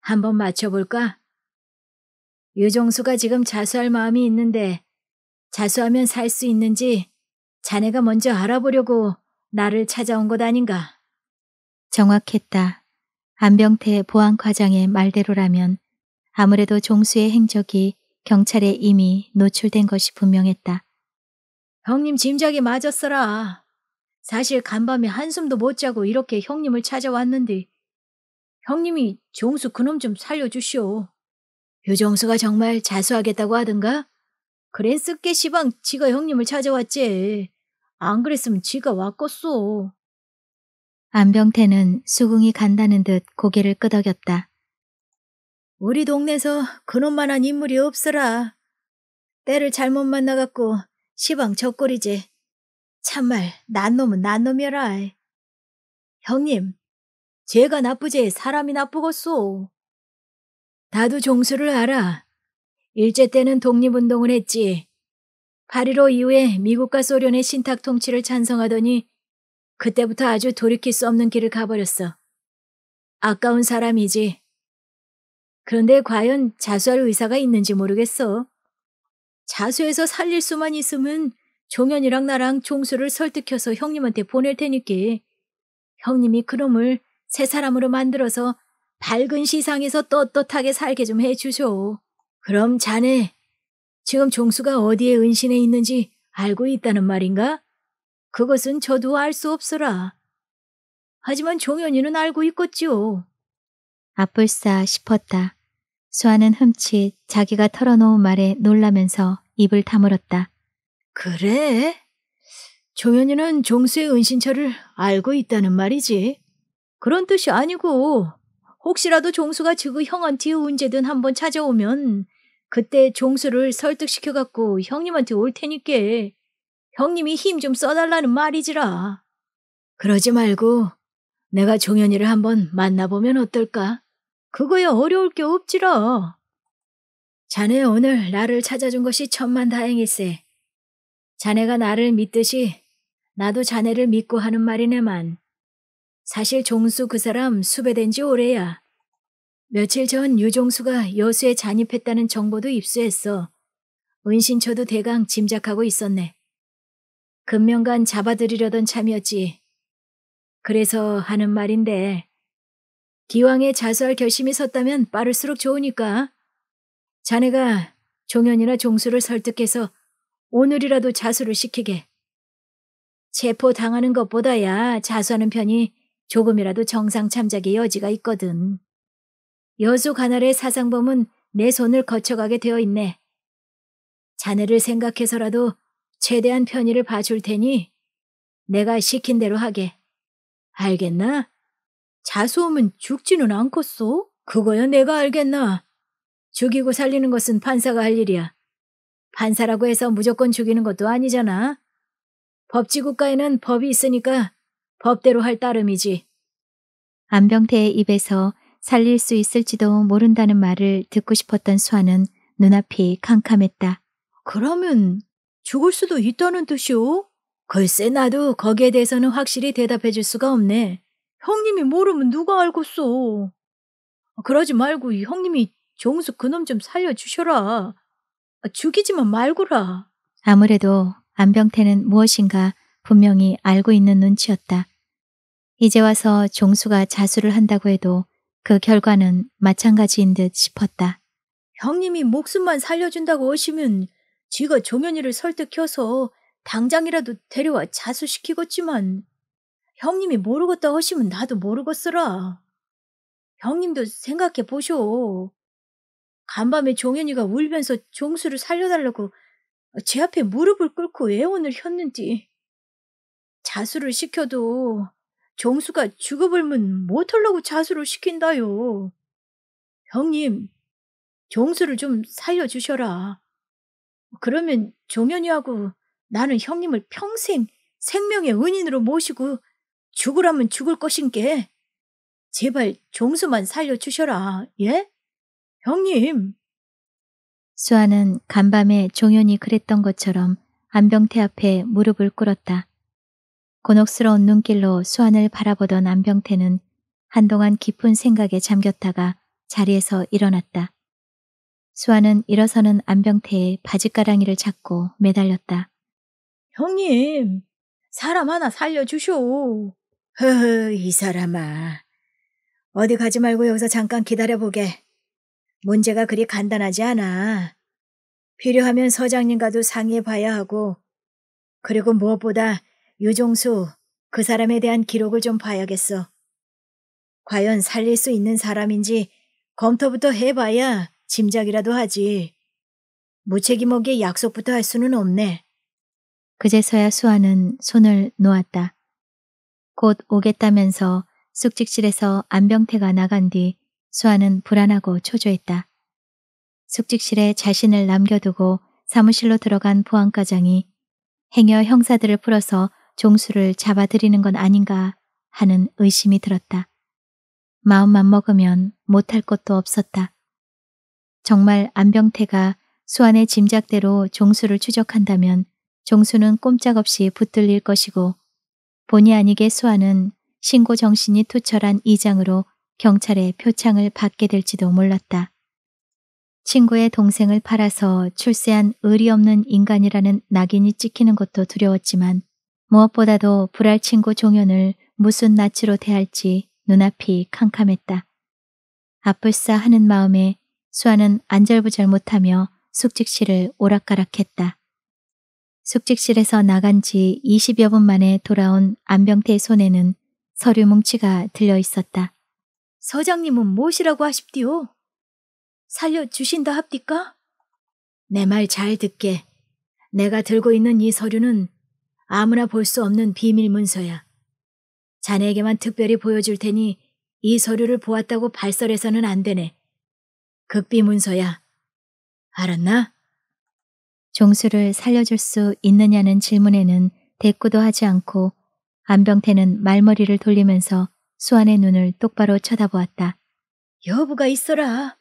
한번 맞춰볼까? 유종수가 지금 자수할 마음이 있는데 자수하면 살 수 있는지 자네가 먼저 알아보려고 나를 찾아온 것 아닌가. 정확했다. 안병태 보안과장의 말대로라면 아무래도 종수의 행적이 경찰에 이미 노출된 것이 분명했다. 형님 짐작이 맞았어라. 사실 간밤에 한숨도 못 자고 이렇게 형님을 찾아왔는데 형님이 종수 그놈 좀 살려주시오. 유정수가 정말 자수하겠다고 하던가? 그랜 쓰게 시방 지가 형님을 찾아왔지. 안 그랬으면 지가 왔겠소. 안병태는 수긍이 간다는 듯 고개를 끄덕였다. 우리 동네에서 그놈만한 인물이 없어라. 때를 잘못 만나갖고 시방 저골이지 참말 난놈은 난놈이라. 형님, 죄가 나쁘지 사람이 나쁘겠소. 나도 종수를 알아. 일제 때는 독립운동을 했지. 8.15 이후에 미국과 소련의 신탁 통치를 찬성하더니 그때부터 아주 돌이킬 수 없는 길을 가버렸어. 아까운 사람이지. 그런데 과연 자수할 의사가 있는지 모르겠어. 자수해서 살릴 수만 있으면 종현이랑 나랑 종수를 설득해서 형님한테 보낼 테니께. 형님이 그놈을 새 사람으로 만들어서 밝은 시상에서 떳떳하게 살게 좀 해주쇼. 그럼 자네, 지금 종수가 어디에 은신해 있는지 알고 있다는 말인가? 그것은 저도 알 수 없어라. 하지만 종현이는 알고 있겠지요. 아뿔싸 싶었다. 수아는 흠칫 자기가 털어놓은 말에 놀라면서 입을 다물었다. 그래? 종현이는 종수의 은신처를 알고 있다는 말이지. 그런 뜻이 아니고 혹시라도 종수가 지구 형한테 언제든 한번 찾아오면 그때 종수를 설득시켜갖고 형님한테 올 테니께 형님이 힘 좀 써달라는 말이지라. 그러지 말고 내가 종현이를 한번 만나보면 어떨까? 그거야 어려울 게 없지라. 자네 오늘 나를 찾아준 것이 천만 다행일세. 자네가 나를 믿듯이 나도 자네를 믿고 하는 말이네만 사실 종수 그 사람 수배된 지 오래야. 며칠 전 유종수가 여수에 잔입했다는 정보도 입수했어. 은신처도 대강 짐작하고 있었네. 금명간 잡아들이려던 참이었지. 그래서 하는 말인데 기왕에 자수할 결심이 섰다면 빠를수록 좋으니까 자네가 종현이나 종수를 설득해서 오늘이라도 자수를 시키게. 체포당하는 것보다야 자수하는 편이 조금이라도 정상 참작의 여지가 있거든. 여수 가날의 사상범은 내 손을 거쳐가게 되어 있네. 자네를 생각해서라도 최대한 편의를 봐줄 테니 내가 시킨 대로 하게. 알겠나? 자수함은 죽지는 않겠소? 그거야 내가 알겠나? 죽이고 살리는 것은 판사가 할 일이야. 판사라고 해서 무조건 죽이는 것도 아니잖아. 법치국가에는 법이 있으니까 법대로 할 따름이지. 안병태의 입에서 살릴 수 있을지도 모른다는 말을 듣고 싶었던 수아는 눈앞이 캄캄했다. 그러면 죽을 수도 있다는 뜻이오? 글쎄 나도 거기에 대해서는 확실히 대답해 줄 수가 없네. 형님이 모르면 누가 알겠소. 그러지 말고 형님이 정수 그놈 좀 살려주셔라. 죽이지만 말구라. 아무래도 안병태는 무엇인가 분명히 알고 있는 눈치였다. 이제 와서 종수가 자수를 한다고 해도 그 결과는 마찬가지인 듯 싶었다. 형님이 목숨만 살려준다고 하시면 지가 종현이를 설득해서 당장이라도 데려와 자수시키겠지만 형님이 모르겠다 하시면 나도 모르겠으라. 형님도 생각해 보쇼. 간밤에 종현이가 울면서 종수를 살려달라고 제 앞에 무릎을 꿇고 애원을 혔는지 자수를 시켜도 정수가 죽어불면 못하려고 자수를 시킨다요. 형님, 정수를 좀 살려주셔라. 그러면 종현이하고 나는 형님을 평생 생명의 은인으로 모시고 죽으라면 죽을 것인게 제발 종수만 살려주셔라, 예? 형님! 수아는 간밤에 종현이 그랬던 것처럼 안병태 앞에 무릎을 꿇었다. 곤혹스러운 눈길로 수안을 바라보던 안병태는 한동안 깊은 생각에 잠겼다가 자리에서 일어났다. 수아은 일어서는 안병태의 바지가랑이를 잡고 매달렸다. 형님, 사람 하나 살려주쇼. 허허, 이 사람아. 어디 가지 말고 여기서 잠깐 기다려보게. 문제가 그리 간단하지 않아. 필요하면 서장님과도 상의해봐야 하고, 그리고 무엇보다 유종수, 그 사람에 대한 기록을 좀 봐야겠어. 과연 살릴 수 있는 사람인지 검토부터 해봐야 짐작이라도 하지. 무책임하게 약속부터 할 수는 없네. 그제서야 수아는 손을 놓았다. 곧 오겠다면서 숙직실에서 안병태가 나간 뒤 수아는 불안하고 초조했다. 숙직실에 자신을 남겨두고 사무실로 들어간 보안과장이 행여 형사들을 풀어서 종수를 잡아들이는 건 아닌가 하는 의심이 들었다. 마음만 먹으면 못할 것도 없었다. 정말 안병태가 수완의 짐작대로 종수를 추적한다면 종수는 꼼짝없이 붙들릴 것이고 본의 아니게 수완은 신고 정신이 투철한 이장으로 경찰의 표창을 받게 될지도 몰랐다. 친구의 동생을 팔아서 출세한 의리 없는 인간이라는 낙인이 찍히는 것도 두려웠지만 무엇보다도 불알 친구 종현을 무슨 낯으로 대할지 눈앞이 캄캄했다. 아뿔싸 하는 마음에 수아는 안절부절 못하며 숙직실을 오락가락했다. 숙직실에서 나간 지 20여 분 만에 돌아온 안병태의 손에는 서류 뭉치가 들려 있었다. 서장님은 무엇이라고 하십디오? 살려주신다 합디까? 내 말 잘 듣게. 내가 들고 있는 이 서류는 아무나 볼 수 없는 비밀 문서야. 자네에게만 특별히 보여줄 테니 이 서류를 보았다고 발설해서는 안 되네. 극비 문서야. 알았나? 종수를 살려줄 수 있느냐는 질문에는 대꾸도 하지 않고 안병태는 말머리를 돌리면서 수환의 눈을 똑바로 쳐다보았다. 여부가 있어라.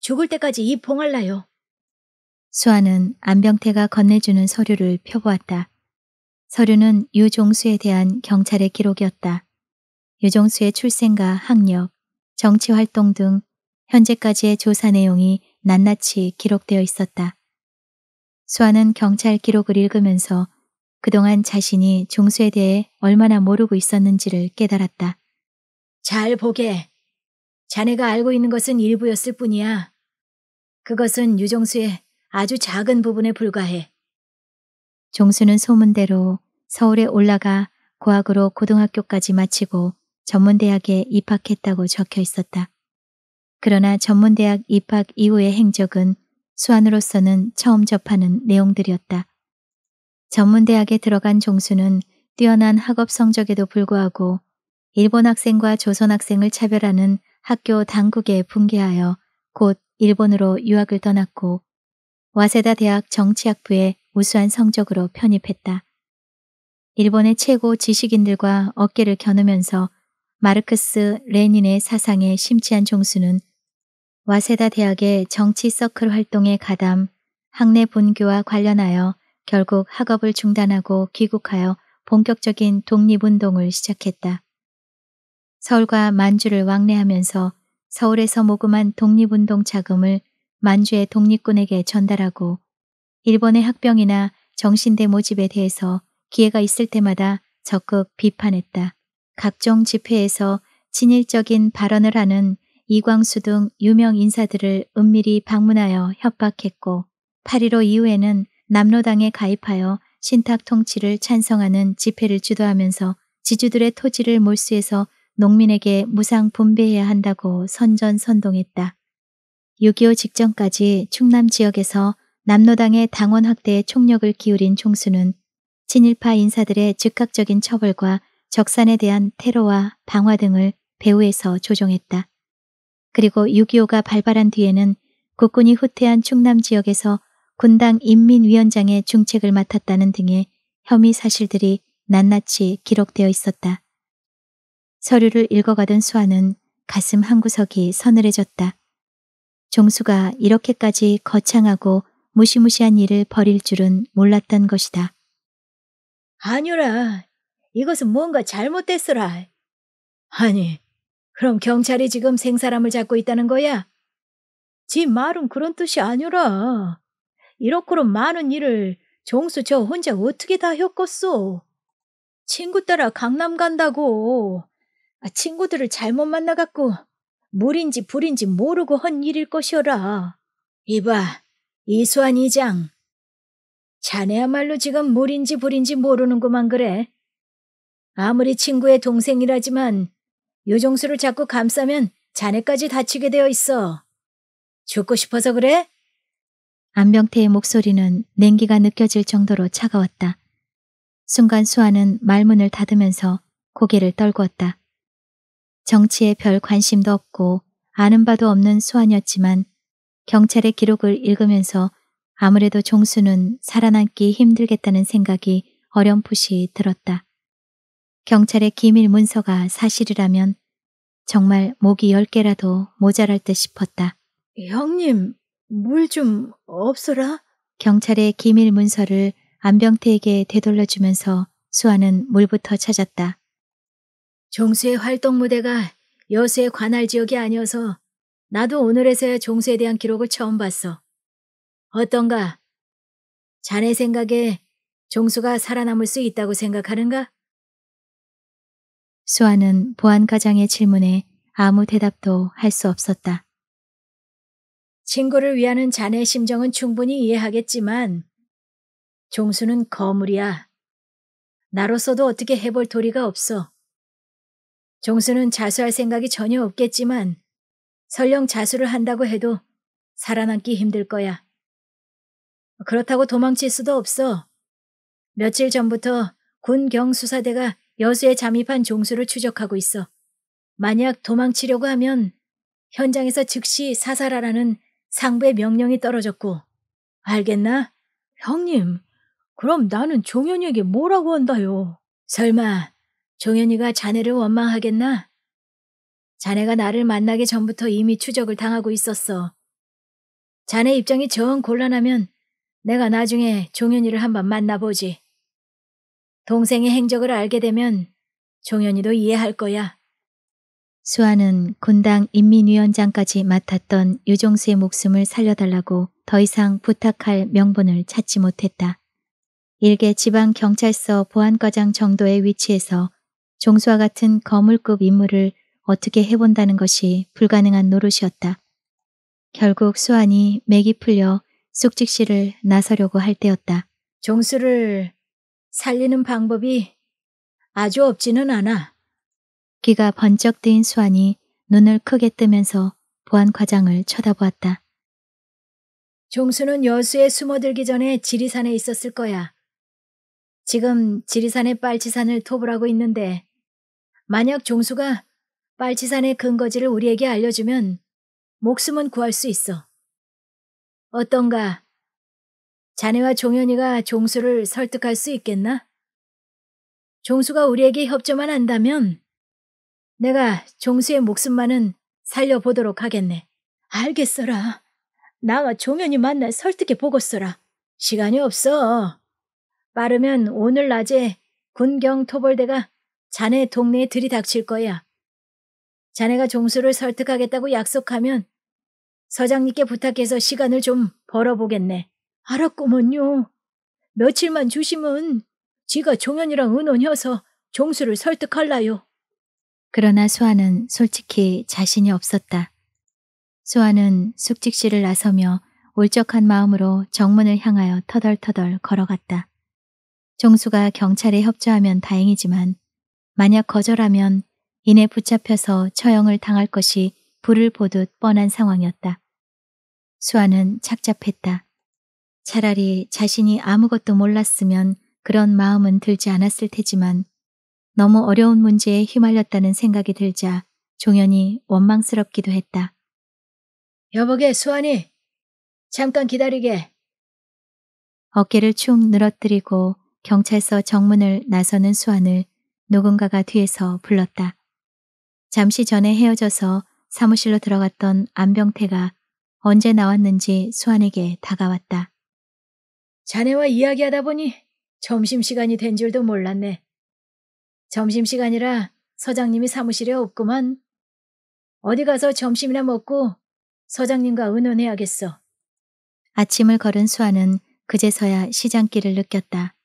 죽을 때까지 이 봉할라요. 수환은 안병태가 건네주는 서류를 펴보았다. 서류는 유종수에 대한 경찰의 기록이었다. 유종수의 출생과 학력, 정치활동 등 현재까지의 조사 내용이 낱낱이 기록되어 있었다. 수아는 경찰 기록을 읽으면서 그동안 자신이 종수에 대해 얼마나 모르고 있었는지를 깨달았다. 잘 보게. 자네가 알고 있는 것은 일부였을 뿐이야. 그것은 유종수의 아주 작은 부분에 불과해. 종수는 소문대로 서울에 올라가 고학으로 고등학교까지 마치고 전문대학에 입학했다고 적혀 있었다. 그러나 전문대학 입학 이후의 행적은 수안으로서는 처음 접하는 내용들이었다. 전문대학에 들어간 종수는 뛰어난 학업 성적에도 불구하고 일본 학생과 조선 학생을 차별하는 학교 당국에 분개하여 곧 일본으로 유학을 떠났고 와세다 대학 정치학부에 우수한 성적으로 편입했다. 일본의 최고 지식인들과 어깨를 겨누면서 마르크스, 레닌의 사상에 심취한 종수는 와세다 대학의 정치 서클 활동에 가담 학내 분교와 관련하여 결국 학업을 중단하고 귀국하여 본격적인 독립운동을 시작했다. 서울과 만주를 왕래하면서 서울에서 모금한 독립운동 자금을 만주의 독립군에게 전달하고 일본의 학병이나 정신대 모집에 대해서 기회가 있을 때마다 적극 비판했다. 각종 집회에서 친일적인 발언을 하는 이광수 등 유명 인사들을 은밀히 방문하여 협박했고 8.15 이후에는 남로당에 가입하여 신탁 통치를 찬성하는 집회를 주도하면서 지주들의 토지를 몰수해서 농민에게 무상 분배해야 한다고 선전선동했다. 6.25 직전까지 충남 지역에서 남노당의 당원 확대에 총력을 기울인 총수는 친일파 인사들의 즉각적인 처벌과 적산에 대한 테러와 방화 등을 배후에서 조종했다 그리고 6.25가 발발한 뒤에는 국군이 후퇴한 충남 지역에서 군당 인민위원장의 중책을 맡았다는 등의 혐의 사실들이 낱낱이 기록되어 있었다. 서류를 읽어가던 수아는 가슴 한구석이 서늘해졌다. 종수가 이렇게까지 거창하고 무시무시한 일을 벌일 줄은 몰랐던 것이다. 아니라 이것은 뭔가 잘못됐어라. 아니, 그럼 경찰이 지금 생사람을 잡고 있다는 거야? 지 말은 그런 뜻이 아니라. 이렇고로 많은 일을 종수저 혼자 어떻게 다 겪었소? 친구 따라 강남 간다고. 아, 친구들을 잘못 만나갖고 물인지 불인지 모르고 한 일일 것이어라. 이봐, 이수환 이장, 자네야말로 지금 물인지 불인지 모르는구만 그래. 아무리 친구의 동생이라지만 요정수를 자꾸 감싸면 자네까지 다치게 되어 있어. 죽고 싶어서 그래? 안병태의 목소리는 냉기가 느껴질 정도로 차가웠다. 순간 수아는 말문을 닫으면서 고개를 떨구었다. 정치에 별 관심도 없고 아는 바도 없는 수아였지만 경찰의 기록을 읽으면서 아무래도 종수는 살아남기 힘들겠다는 생각이 어렴풋이 들었다. 경찰의 기밀 문서가 사실이라면 정말 목이 열 개라도 모자랄 듯 싶었다. 형님, 물 좀 없어라? 경찰의 기밀 문서를 안병태에게 되돌려주면서 수아는 물부터 찾았다. 종수의 활동 무대가 여수의 관할 지역이 아니어서 나도 오늘에서야 종수에 대한 기록을 처음 봤어. 어떤가? 자네 생각에 종수가 살아남을 수 있다고 생각하는가? 수아는 보안과장의 질문에 아무 대답도 할 수 없었다. 친구를 위하는 자네 심정은 충분히 이해하겠지만 종수는 거물이야. 나로서도 어떻게 해볼 도리가 없어. 종수는 자수할 생각이 전혀 없겠지만 설령 자수를 한다고 해도 살아남기 힘들 거야. 그렇다고 도망칠 수도 없어. 며칠 전부터 군경수사대가 여수에 잠입한 종수를 추적하고 있어. 만약 도망치려고 하면 현장에서 즉시 사살하라는 상부의 명령이 떨어졌고. 알겠나? 형님, 그럼 나는 종현이에게 뭐라고 한다요? 설마 종현이가 자네를 원망하겠나? 자네가 나를 만나기 전부터 이미 추적을 당하고 있었어. 자네 입장이 정 곤란하면 내가 나중에 종현이를 한번 만나보지. 동생의 행적을 알게 되면 종현이도 이해할 거야. 수아는 군당 인민위원장까지 맡았던 유종수의 목숨을 살려달라고 더 이상 부탁할 명분을 찾지 못했다. 일개 지방 경찰서 보안과장 정도의 위치에서 종수와 같은 거물급 임무를 어떻게 해본다는 것이 불가능한 노릇이었다. 결국 수환이 맥이 풀려 쑥직 씨를 나서려고 할 때였다. 종수를 살리는 방법이 아주 없지는 않아. 귀가 번쩍 뜨인 수환이 눈을 크게 뜨면서 보안 과장을 쳐다보았다. 종수는 여수에 숨어들기 전에 지리산에 있었을 거야. 지금 지리산의 빨치산을 토벌하고 있는데 만약 종수가 빨치산의 근거지를 우리에게 알려주면 목숨은 구할 수 있어. 어떤가? 자네와 종현이가 종수를 설득할 수 있겠나? 종수가 우리에게 협조만 한다면 내가 종수의 목숨만은 살려보도록 하겠네. 알겠어라. 나와 종현이 만날 설득해 보고어라 시간이 없어. 빠르면 오늘 낮에 군경 토벌대가 자네 동네에 들이닥칠 거야. 자네가 종수를 설득하겠다고 약속하면 서장님께 부탁해서 시간을 좀 벌어보겠네. 알았구먼요. 며칠만 주시면 지가 종현이랑 의논해서 종수를 설득할라요. 그러나 수아는 솔직히 자신이 없었다. 수아는 숙직실을 나서며 울적한 마음으로 정문을 향하여 터덜터덜 걸어갔다. 종수가 경찰에 협조하면 다행이지만 만약 거절하면 이내 붙잡혀서 처형을 당할 것이 불을 보듯 뻔한 상황이었다. 수아는 착잡했다. 차라리 자신이 아무것도 몰랐으면 그런 마음은 들지 않았을 테지만 너무 어려운 문제에 휘말렸다는 생각이 들자 종현이 원망스럽기도 했다. 여보게 수환이 잠깐 기다리게. 어깨를 축 늘어뜨리고 경찰서 정문을 나서는 수환을 누군가가 뒤에서 불렀다. 잠시 전에 헤어져서 사무실로 들어갔던 안병태가 언제 나왔는지 수환에게 다가왔다. 자네와 이야기하다 보니 점심시간이 된 줄도 몰랐네. 점심시간이라 서장님이 사무실에 없구만. 어디 가서 점심이나 먹고 서장님과 의논해야겠어. 아침을 걸은 수아는 그제서야 시장길을 느꼈다.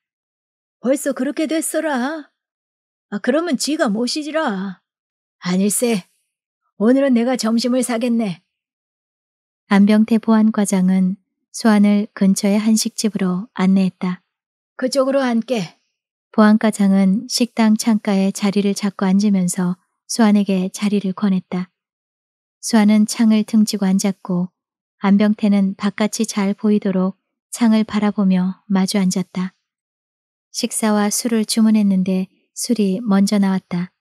벌써 그렇게 됐어라. 아, 그러면 지가 모시지라. 아닐세. 오늘은 내가 점심을 사겠네. 안병태 보안과장은 수환을 근처의 한식집으로 안내했다. 그쪽으로 앉게. 보안과장은 식당 창가에 자리를 잡고 앉으면서 수환에게 자리를 권했다. 수환은 창을 등지고 앉았고 안병태는 바깥이 잘 보이도록 창을 바라보며 마주 앉았다. 식사와 술을 주문했는데 술이 먼저 나왔다.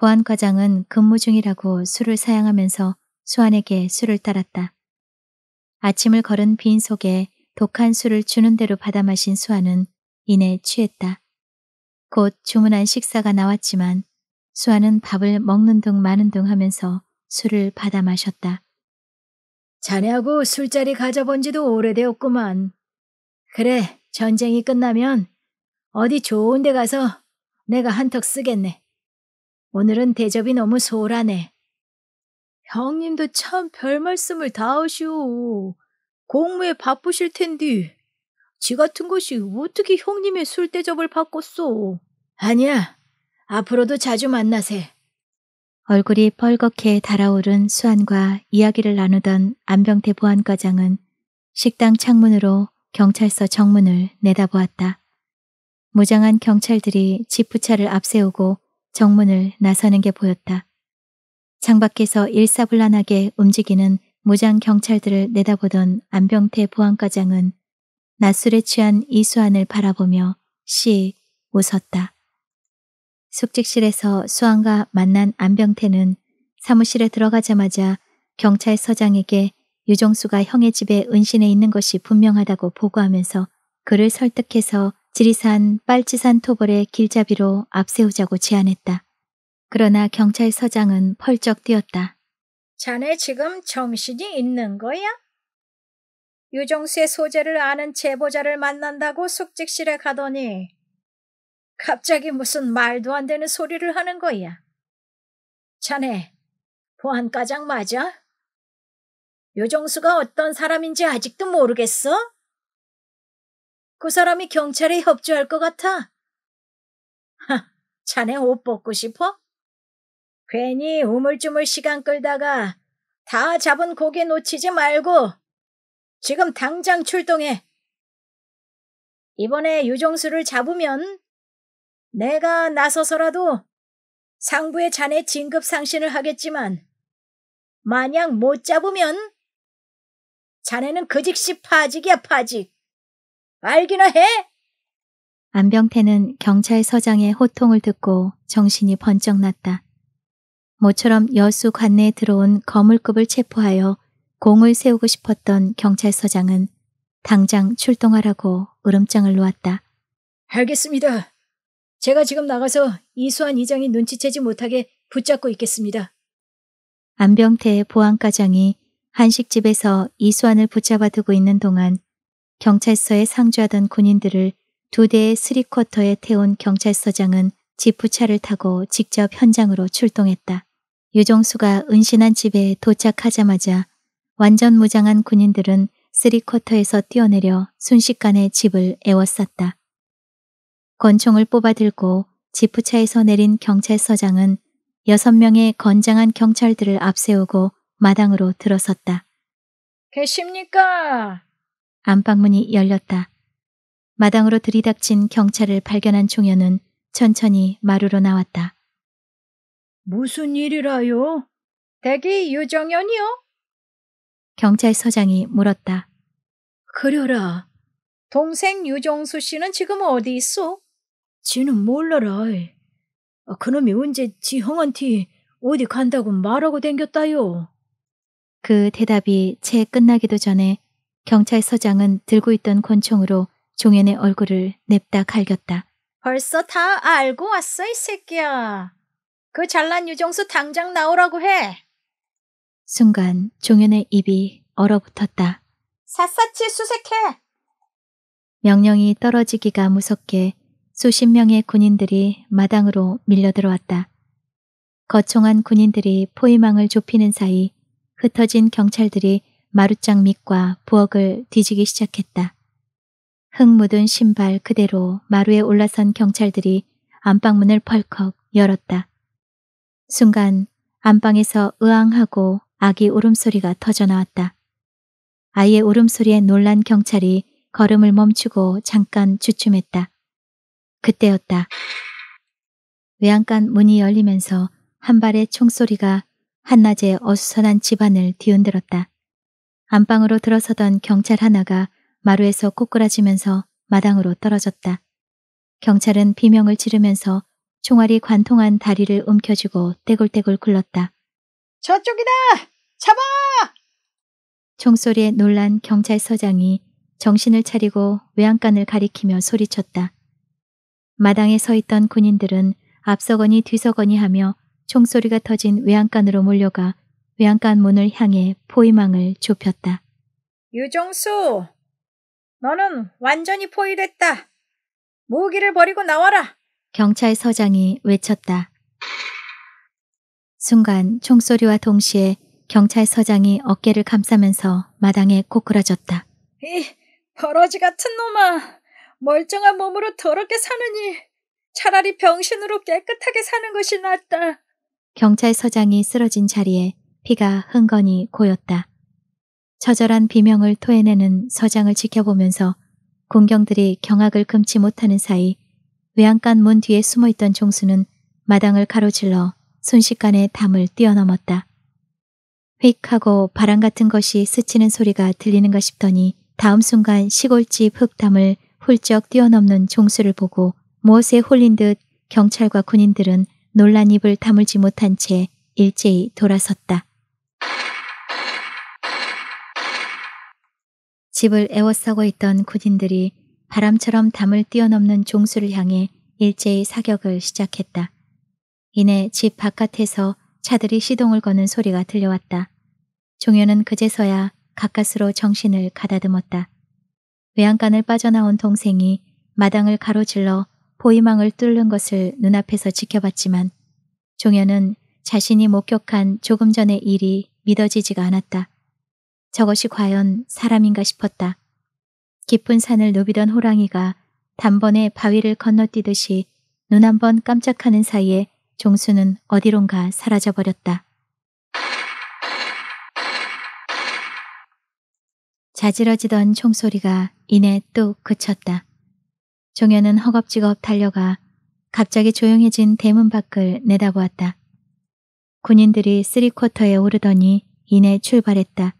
보안과장은 근무 중이라고 술을 사양하면서 수환에게 술을 따랐다. 아침을 걸은 빈 속에 독한 술을 주는 대로 받아 마신 수환은 이내 취했다. 곧 주문한 식사가 나왔지만 수환은 밥을 먹는 둥 마는 둥 하면서 술을 받아 마셨다. 자네하고 술자리 가져본 지도 오래되었구만. 그래, 전쟁이 끝나면 어디 좋은 데 가서 내가 한턱 쓰겠네. 오늘은 대접이 너무 소홀하네. 형님도 참 별말씀을 다 하시오. 공무에 바쁘실 텐디. 지 같은 것이 어떻게 형님의 술 대접을 받꿨소 아니야. 앞으로도 자주 만나세. 얼굴이 뻘겋게 달아오른 수안과 이야기를 나누던 안병태 보안과장은 식당 창문으로 경찰서 정문을 내다보았다. 무장한 경찰들이 지프차를 앞세우고 정문을 나서는 게 보였다. 창밖에서 일사불란하게 움직이는 무장 경찰들을 내다보던 안병태 보안과장은 낮술에 취한 이수안을 바라보며 씨 웃었다. 숙직실에서 수안과 만난 안병태는 사무실에 들어가자마자 경찰서장에게 유정수가 형의 집에 은신해 있는 것이 분명하다고 보고하면서 그를 설득해서 지리산 빨치산 토벌의 길잡이로 앞세우자고 제안했다. 그러나 경찰서장은 펄쩍 뛰었다. 자네 지금 정신이 있는 거야? 유정수의 소재를 아는 제보자를 만난다고 숙직실에 가더니 갑자기 무슨 말도 안 되는 소리를 하는 거야. 자네, 보안과장 맞아? 유정수가 어떤 사람인지 아직도 모르겠어? 그 사람이 경찰에 협조할 것 같아. 하, 자네 옷 벗고 싶어? 괜히 우물쭈물 시간 끌다가 다 잡은 고개 놓치지 말고 지금 당장 출동해. 이번에 유정수를 잡으면 내가 나서서라도 상부에 자네 진급 상신을 하겠지만 만약 못 잡으면 자네는 그 즉시 파직이야 파직. 알기나 해! 안병태는 경찰서장의 호통을 듣고 정신이 번쩍 났다. 모처럼 여수 관내에 들어온 거물급을 체포하여 공을 세우고 싶었던 경찰서장은 당장 출동하라고 으름장을 놓았다. 알겠습니다. 제가 지금 나가서 이수환 이장이 눈치채지 못하게 붙잡고 있겠습니다. 안병태 보안과장이 한식집에서 이수환을 붙잡아 두고 있는 동안 경찰서에 상주하던 군인들을 두 대의 스리쿼터에 태운 경찰서장은 지프차를 타고 직접 현장으로 출동했다. 유종수가 은신한 집에 도착하자마자 완전 무장한 군인들은 쓰리쿼터에서 뛰어내려 순식간에 집을 애워쌌다. 권총을 뽑아들고 지프차에서 내린 경찰서장은 여섯 명의 건장한 경찰들을 앞세우고 마당으로 들어섰다. 계십니까? 안방문이 열렸다. 마당으로 들이닥친 경찰을 발견한 종현은 천천히 마루로 나왔다. 무슨 일이라요? 대기 유정현이요? 경찰서장이 물었다. 그려라. 동생 유정수 씨는 지금 어디 있어? 지는 몰라라. 아, 그놈이 언제 지 형한테 어디 간다고 말하고 댕겼다요. 그 대답이 채 끝나기도 전에 경찰서장은 들고 있던 권총으로 종현의 얼굴을 냅다 갈겼다. 벌써 다 알고 왔어, 이 새끼야. 그 잘난 유정수 당장 나오라고 해. 순간 종현의 입이 얼어붙었다. 샅샅이 수색해. 명령이 떨어지기가 무섭게 수십 명의 군인들이 마당으로 밀려들어왔다. 거총한 군인들이 포위망을 좁히는 사이 흩어진 경찰들이 마루장 밑과 부엌을 뒤지기 시작했다. 흙 묻은 신발 그대로 마루에 올라선 경찰들이 안방문을 펄컥 열었다. 순간 안방에서 으앙하고 아기 울음소리가 터져나왔다. 아이의 울음소리에 놀란 경찰이 걸음을 멈추고 잠깐 주춤했다. 그때였다. 외양간 문이 열리면서 한 발의 총소리가 한낮에 어수선한 집안을 뒤흔들었다. 안방으로 들어서던 경찰 하나가 마루에서 꼬꾸라지면서 마당으로 떨어졌다. 경찰은 비명을 지르면서 총알이 관통한 다리를 움켜쥐고 떼굴떼굴 굴렀다. 저쪽이다! 잡아! 총소리에 놀란 경찰서장이 정신을 차리고 외양간을 가리키며 소리쳤다. 마당에 서 있던 군인들은 앞서거니 뒤서거니 하며 총소리가 터진 외양간으로 몰려가 외양간 문을 향해 포위망을 좁혔다. 유정수, 너는 완전히 포위됐다. 무기를 버리고 나와라. 경찰서장이 외쳤다. 순간 총소리와 동시에 경찰서장이 어깨를 감싸면서 마당에 고꾸라졌다. 이 버러지 같은 놈아, 멀쩡한 몸으로 더럽게 사느니 차라리 병신으로 깨끗하게 사는 것이 낫다. 경찰서장이 쓰러진 자리에 피가 흥건히 고였다. 처절한 비명을 토해내는 서장을 지켜보면서 공경들이 경악을 금치 못하는 사이 외양간 문 뒤에 숨어있던 종수는 마당을 가로질러 순식간에 담을 뛰어넘었다. 휙 하고 바람 같은 것이 스치는 소리가 들리는가 싶더니 다음 순간 시골집 흙담을 훌쩍 뛰어넘는 종수를 보고 무엇에 홀린 듯 경찰과 군인들은 놀란 입을 다물지 못한 채 일제히 돌아섰다. 집을 애워싸고 있던 군인들이 바람처럼 담을 뛰어넘는 종수를 향해 일제히 사격을 시작했다. 이내 집 바깥에서 차들이 시동을 거는 소리가 들려왔다. 종현은 그제서야 가까스로 정신을 가다듬었다. 외양간을 빠져나온 동생이 마당을 가로질러 보이망을 뚫는 것을 눈앞에서 지켜봤지만 종현은 자신이 목격한 조금 전의 일이 믿어지지가 않았다. 저것이 과연 사람인가 싶었다. 깊은 산을 누비던 호랑이가 단번에 바위를 건너뛰듯이 눈 한번 깜짝하는 사이에 종수는 어디론가 사라져버렸다. 자지러지던 총소리가 이내 또 그쳤다. 종현은 허겁지겁 달려가 갑자기 조용해진 대문 밖을 내다보았다. 군인들이 쓰리쿼터에 오르더니 이내 출발했다.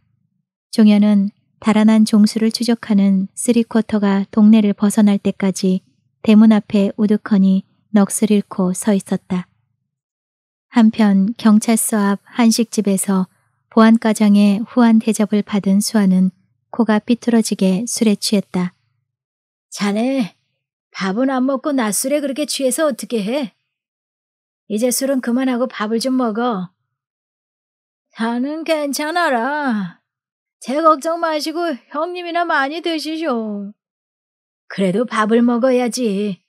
종현은 달아난 종수를 추적하는 쓰리쿼터가 동네를 벗어날 때까지 대문 앞에 우두커니 넋을 잃고 서 있었다. 한편 경찰서 앞 한식집에서 보안과장의 후한 대접을 받은 수아는 코가 삐뚤어지게 술에 취했다. 자네, 밥은 안 먹고 낮술에 그렇게 취해서 어떻게 해? 이제 술은 그만하고 밥을 좀 먹어. 나는 괜찮아라. 제 걱정 마시고 형님이나 많이 드시죠 그래도 밥을 먹어야지.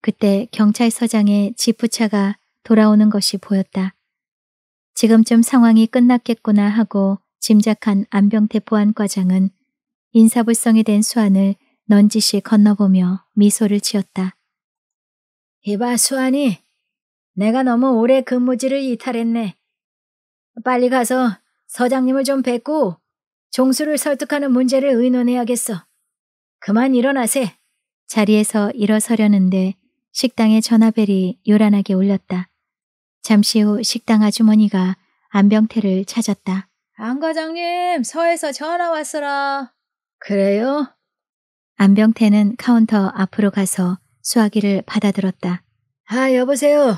그때 경찰서장의 지프차가 돌아오는 것이 보였다. 지금쯤 상황이 끝났겠구나 하고 짐작한 안병태 보안과장은 인사불성이 된 수안을 넌지시 건너보며 미소를 지었다. 이봐 수안이, 내가 너무 오래 근무지를 이탈했네. 빨리 가서 서장님을 좀 뵙고 종수를 설득하는 문제를 의논해야겠어. 그만 일어나세. 자리에서 일어서려는데 식당의 전화벨이 요란하게 울렸다. 잠시 후 식당 아주머니가 안병태를 찾았다. 안 과장님, 서에서 전화 왔어라 그래요? 안병태는 카운터 앞으로 가서 수화기를 받아들었다. 아, 여보세요.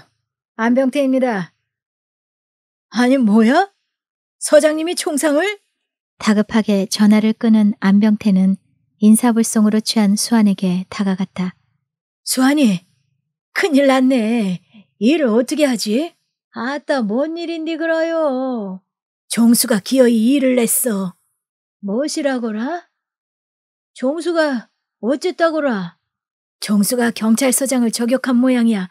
안병태입니다. 아니, 뭐야? 서장님이 총상을? 다급하게 전화를 끊은 안병태는 인사불성으로 취한 수환에게 다가갔다. 수환이, 큰일 났네. 일을 어떻게 하지? 아따, 뭔 일인디 그러요. 종수가 기어이 일을 냈어. 무엇이라고라? 종수가 어쨌다고라? 종수가 경찰서장을 저격한 모양이야.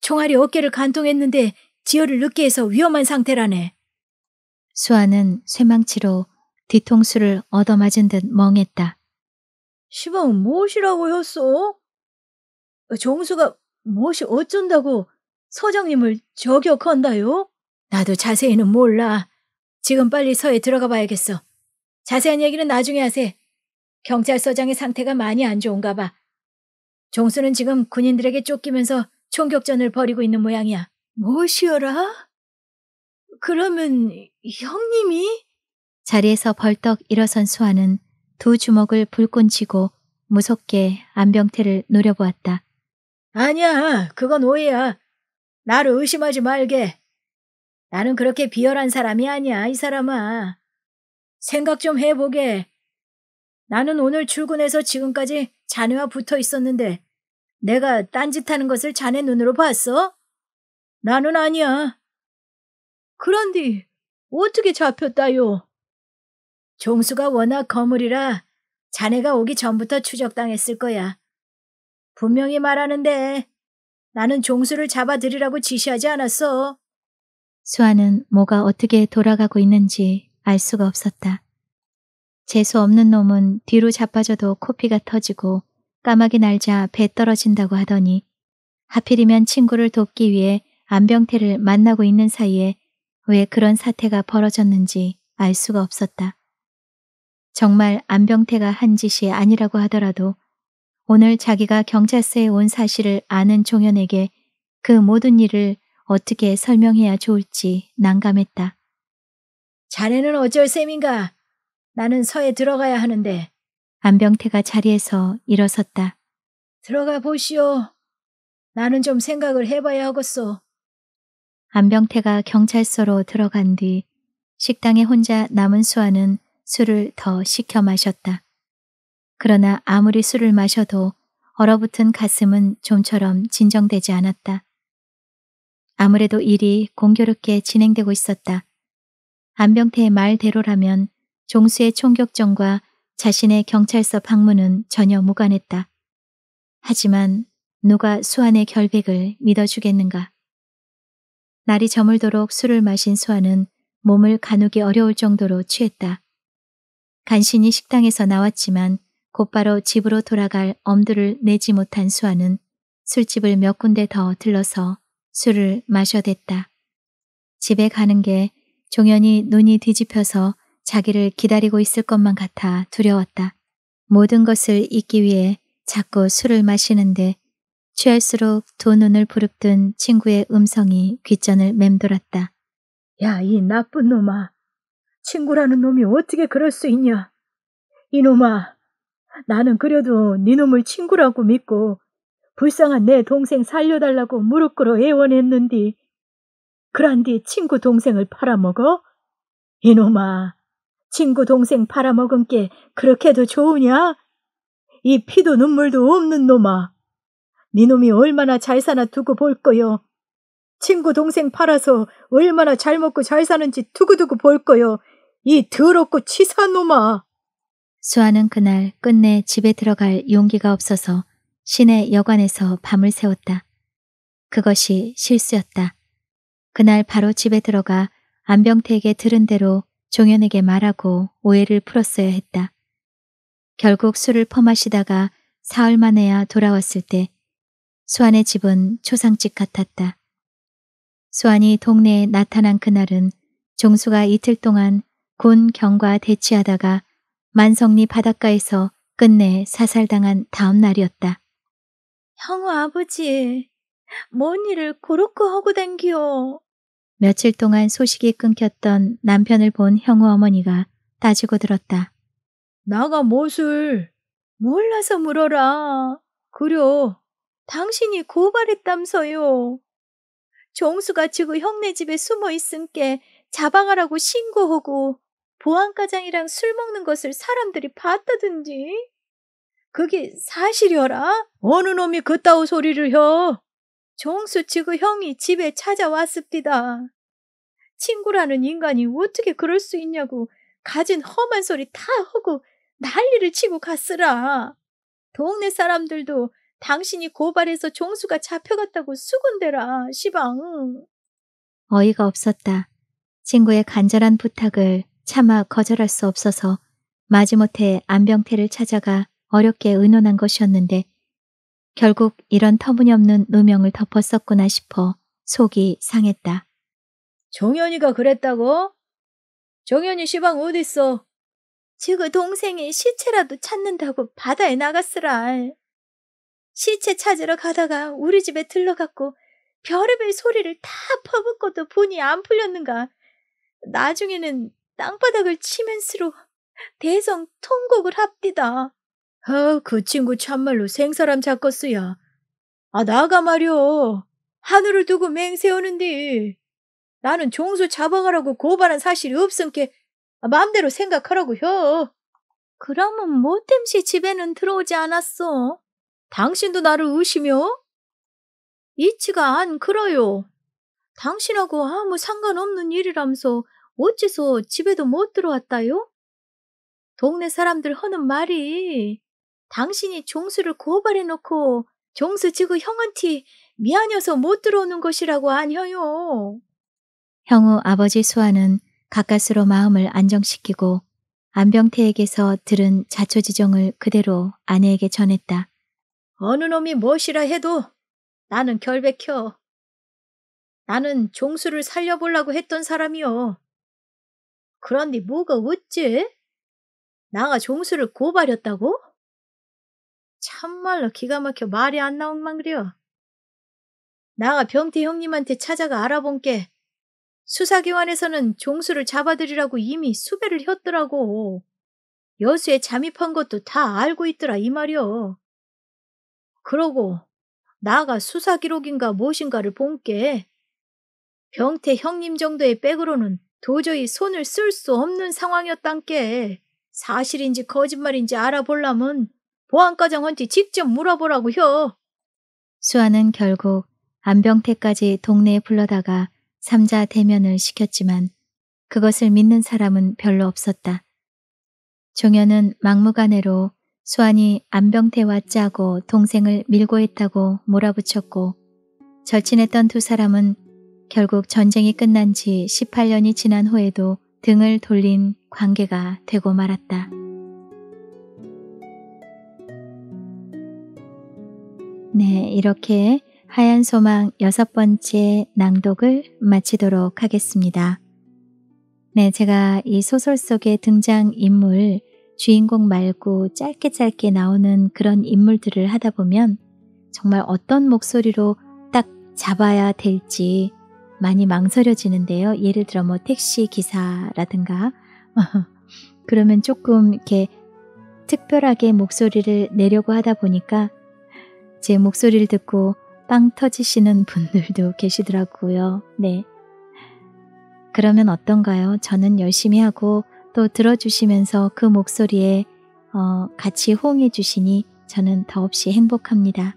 총알이 어깨를 간통했는데 지혈을 늦게 해서 위험한 상태라네. 수아는 쇠망치로 뒤통수를 얻어맞은 듯 멍했다. 시방 무엇이라고 했소? 정수가 무엇이 어쩐다고 서장님을 저격한다요? 나도 자세히는 몰라. 지금 빨리 서에 들어가 봐야겠어. 자세한 얘기는 나중에 하세. 경찰서장의 상태가 많이 안 좋은가 봐. 종수는 지금 군인들에게 쫓기면서 총격전을 벌이고 있는 모양이야. 무엇이어라? 그러면 형님이? 자리에서 벌떡 일어선 수아는 두 주먹을 불끈 쥐고 무섭게 안병태를 노려보았다. 아니야, 그건 오해야. 나를 의심하지 말게. 나는 그렇게 비열한 사람이 아니야, 이 사람아. 생각 좀 해보게. 나는 오늘 출근해서 지금까지 자네와 붙어 있었는데 내가 딴짓하는 것을 자네 눈으로 봤어? 나는 아니야. 그런데 어떻게 잡혔다요? 종수가 워낙 거물이라 자네가 오기 전부터 추적당했을 거야. 분명히 말하는데 나는 종수를 잡아들이라고 지시하지 않았어. 수아는 뭐가 어떻게 돌아가고 있는지 알 수가 없었다. 재수 없는 놈은 뒤로 자빠져도 코피가 터지고 까마귀 날자 배 떨어진다고 하더니 하필이면 친구를 돕기 위해 안병태를 만나고 있는 사이에 왜 그런 사태가 벌어졌는지 알 수가 없었다. 정말 안병태가 한 짓이 아니라고 하더라도 오늘 자기가 경찰서에 온 사실을 아는 종현에게 그 모든 일을 어떻게 설명해야 좋을지 난감했다. 자네는 어쩔 셈인가? 나는 서에 들어가야 하는데. 안병태가 자리에서 일어섰다. 들어가 보시오. 나는 좀 생각을 해봐야 하겠소. 안병태가 경찰서로 들어간 뒤 식당에 혼자 남은 수아는 술을 더 시켜 마셨다. 그러나 아무리 술을 마셔도 얼어붙은 가슴은 좀처럼 진정되지 않았다. 아무래도 일이 공교롭게 진행되고 있었다. 안병태의 말대로라면 종수의 총격전과 자신의 경찰서 방문은 전혀 무관했다. 하지만 누가 수환의 결백을 믿어주겠는가. 날이 저물도록 술을 마신 수환은 몸을 가누기 어려울 정도로 취했다. 간신히 식당에서 나왔지만 곧바로 집으로 돌아갈 엄두를 내지 못한 수아는 술집을 몇 군데 더 들러서 술을 마셔댔다. 집에 가는 게 종현이 눈이 뒤집혀서 자기를 기다리고 있을 것만 같아 두려웠다. 모든 것을 잊기 위해 자꾸 술을 마시는데 취할수록 두 눈을 부릅뜬 친구의 음성이 귀전을 맴돌았다. 야, 이 나쁜 놈아. 친구라는 놈이 어떻게 그럴 수 있냐? 이놈아, 나는 그래도 네 놈을 친구라고 믿고 불쌍한 내 동생 살려달라고 무릎 꿇어 애원했는디. 그란디 친구 동생을 팔아먹어? 이놈아, 친구 동생 팔아먹은 게 그렇게도 좋으냐? 이 피도 눈물도 없는 놈아. 네 놈이 얼마나 잘 사나 두고 볼 거요. 친구 동생 팔아서 얼마나 잘 먹고 잘 사는지 두고두고 볼 거요. 이 더럽고 치사 놈아. 수아는 그날 끝내 집에 들어갈 용기가 없어서 시내 여관에서 밤을 새웠다. 그것이 실수였다. 그날 바로 집에 들어가 안병태에게 들은 대로 종현에게 말하고 오해를 풀었어야 했다. 결국 술을 퍼마시다가 사흘 만에야 돌아왔을 때 수환의 집은 초상집 같았다. 수환이 동네에 나타난 그날은 종수가 이틀 동안 군 경과 대치하다가 만성리 바닷가에서 끝내 사살당한 다음 날이었다. 형우 아버지, 뭔 일을 고로코 하고 댕기요 며칠 동안 소식이 끊겼던 남편을 본 형우 어머니가 따지고 들었다. 나가 무엇을 몰라서 물어라. 그려 당신이 고발했담서요. 종수가 지고 형네 집에 숨어 있은게 자방하라고 신고하고 보안과장이랑 술 먹는 것을 사람들이 봤다든지. 그게 사실이어라? 어느 놈이 그따오 소리를 혀? 정수 치고 형이 집에 찾아왔습디다. 친구라는 인간이 어떻게 그럴 수 있냐고 가진 험한 소리 다 하고 난리를 치고 갔으라. 동네 사람들도 당신이 고발해서 종수가 잡혀갔다고 수군대라, 시방. 어이가 없었다. 친구의 간절한 부탁을 차마 거절할 수 없어서 마지못해 안병태를 찾아가 어렵게 의논한 것이었는데 결국 이런 터무니없는 누명을 덮었었구나 싶어 속이 상했다. 정현이가 그랬다고? 정현이 시방 어딨어? 지금 동생이 시체라도 찾는다고 바다에 나갔으라. 시체 찾으러 가다가 우리 집에 들러갔고 별의별 소리를 다 퍼붓고도 본이 안 풀렸는가. 나중에는 땅바닥을 치면서로 대성 통곡을 합디다. 어, 그 친구 참말로 생사람 잡겄어야. 아, 나가 말여. 하늘을 두고 맹세우는디 나는 종수 잡아가라고 고발한 사실이 없음께 아, 마음대로 생각하라고 혀. 그러면 뭐땜시 집에는 들어오지 않았어? 당신도 나를 의심요? 이치가 안 그러요. 당신하고 아무 상관없는 일이라면서 어째서 집에도 못 들어왔다요? 동네 사람들 허는 말이 당신이 종수를 고발해놓고 종수 지구 형한테 미안해서 못 들어오는 것이라고 아녀요 형우 아버지 수아는 가까스로 마음을 안정시키고 안병태에게서 들은 자초지종을 그대로 아내에게 전했다. 어느 놈이 무엇이라 해도 나는 결백혀. 나는 종수를 살려보려고 했던 사람이요. 그런데 뭐가 어째? 나가 종수를 고발했다고? 참말로 기가 막혀 말이 안 나온만 그려. 나가 병태 형님한테 찾아가 알아본 게 수사기관에서는 종수를 잡아들이라고 이미 수배를 했더라고. 여수에 잠입한 것도 다 알고 있더라 이 말이여. 그러고 나가 수사기록인가 무엇인가를 본 게 병태 형님 정도의 백으로는 도저히 손을 쓸 수 없는 상황이었단께 사실인지 거짓말인지 알아보려면 보안과장한테 직접 물어보라고 혀. 수아는 결국 안병태까지 동네에 불러다가 삼자 대면을 시켰지만 그것을 믿는 사람은 별로 없었다. 종현은 막무가내로 수환이 안병태와 짜고 동생을 밀고 했다고 몰아붙였고 절친했던 두 사람은 결국 전쟁이 끝난 지 18년이 지난 후에도 등을 돌린 관계가 되고 말았다. 네, 이렇게 하얀 소망 여섯 번째 낭독을 마치도록 하겠습니다. 네, 제가 이 소설 속의 등장 인물, 주인공 말고 짧게 짧게 나오는 그런 인물들을 하다 보면 정말 어떤 목소리로 딱 잡아야 될지 많이 망설여지는데요. 예를 들어 뭐 택시 기사라든가 그러면 조금 이렇게 특별하게 목소리를 내려고 하다 보니까 제 목소리를 듣고 빵 터지시는 분들도 계시더라고요. 네. 그러면 어떤가요? 저는 열심히 하고 또 들어주시면서 그 목소리에 어, 같이 호응해 주시니 저는 더없이 행복합니다.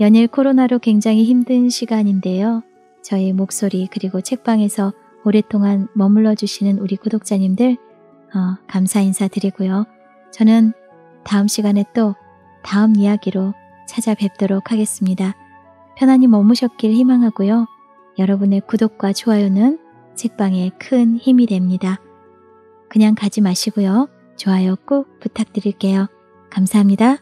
연일 코로나로 굉장히 힘든 시간인데요. 저의 목소리 그리고 책방에서 오랫동안 머물러 주시는 우리 구독자님들 어, 감사 인사 드리고요. 저는 다음 시간에 또 다음 이야기로 찾아뵙도록 하겠습니다. 편안히 머무셨길 희망하고요. 여러분의 구독과 좋아요는 책방에 큰 힘이 됩니다. 그냥 가지 마시고요. 좋아요 꼭 부탁드릴게요. 감사합니다.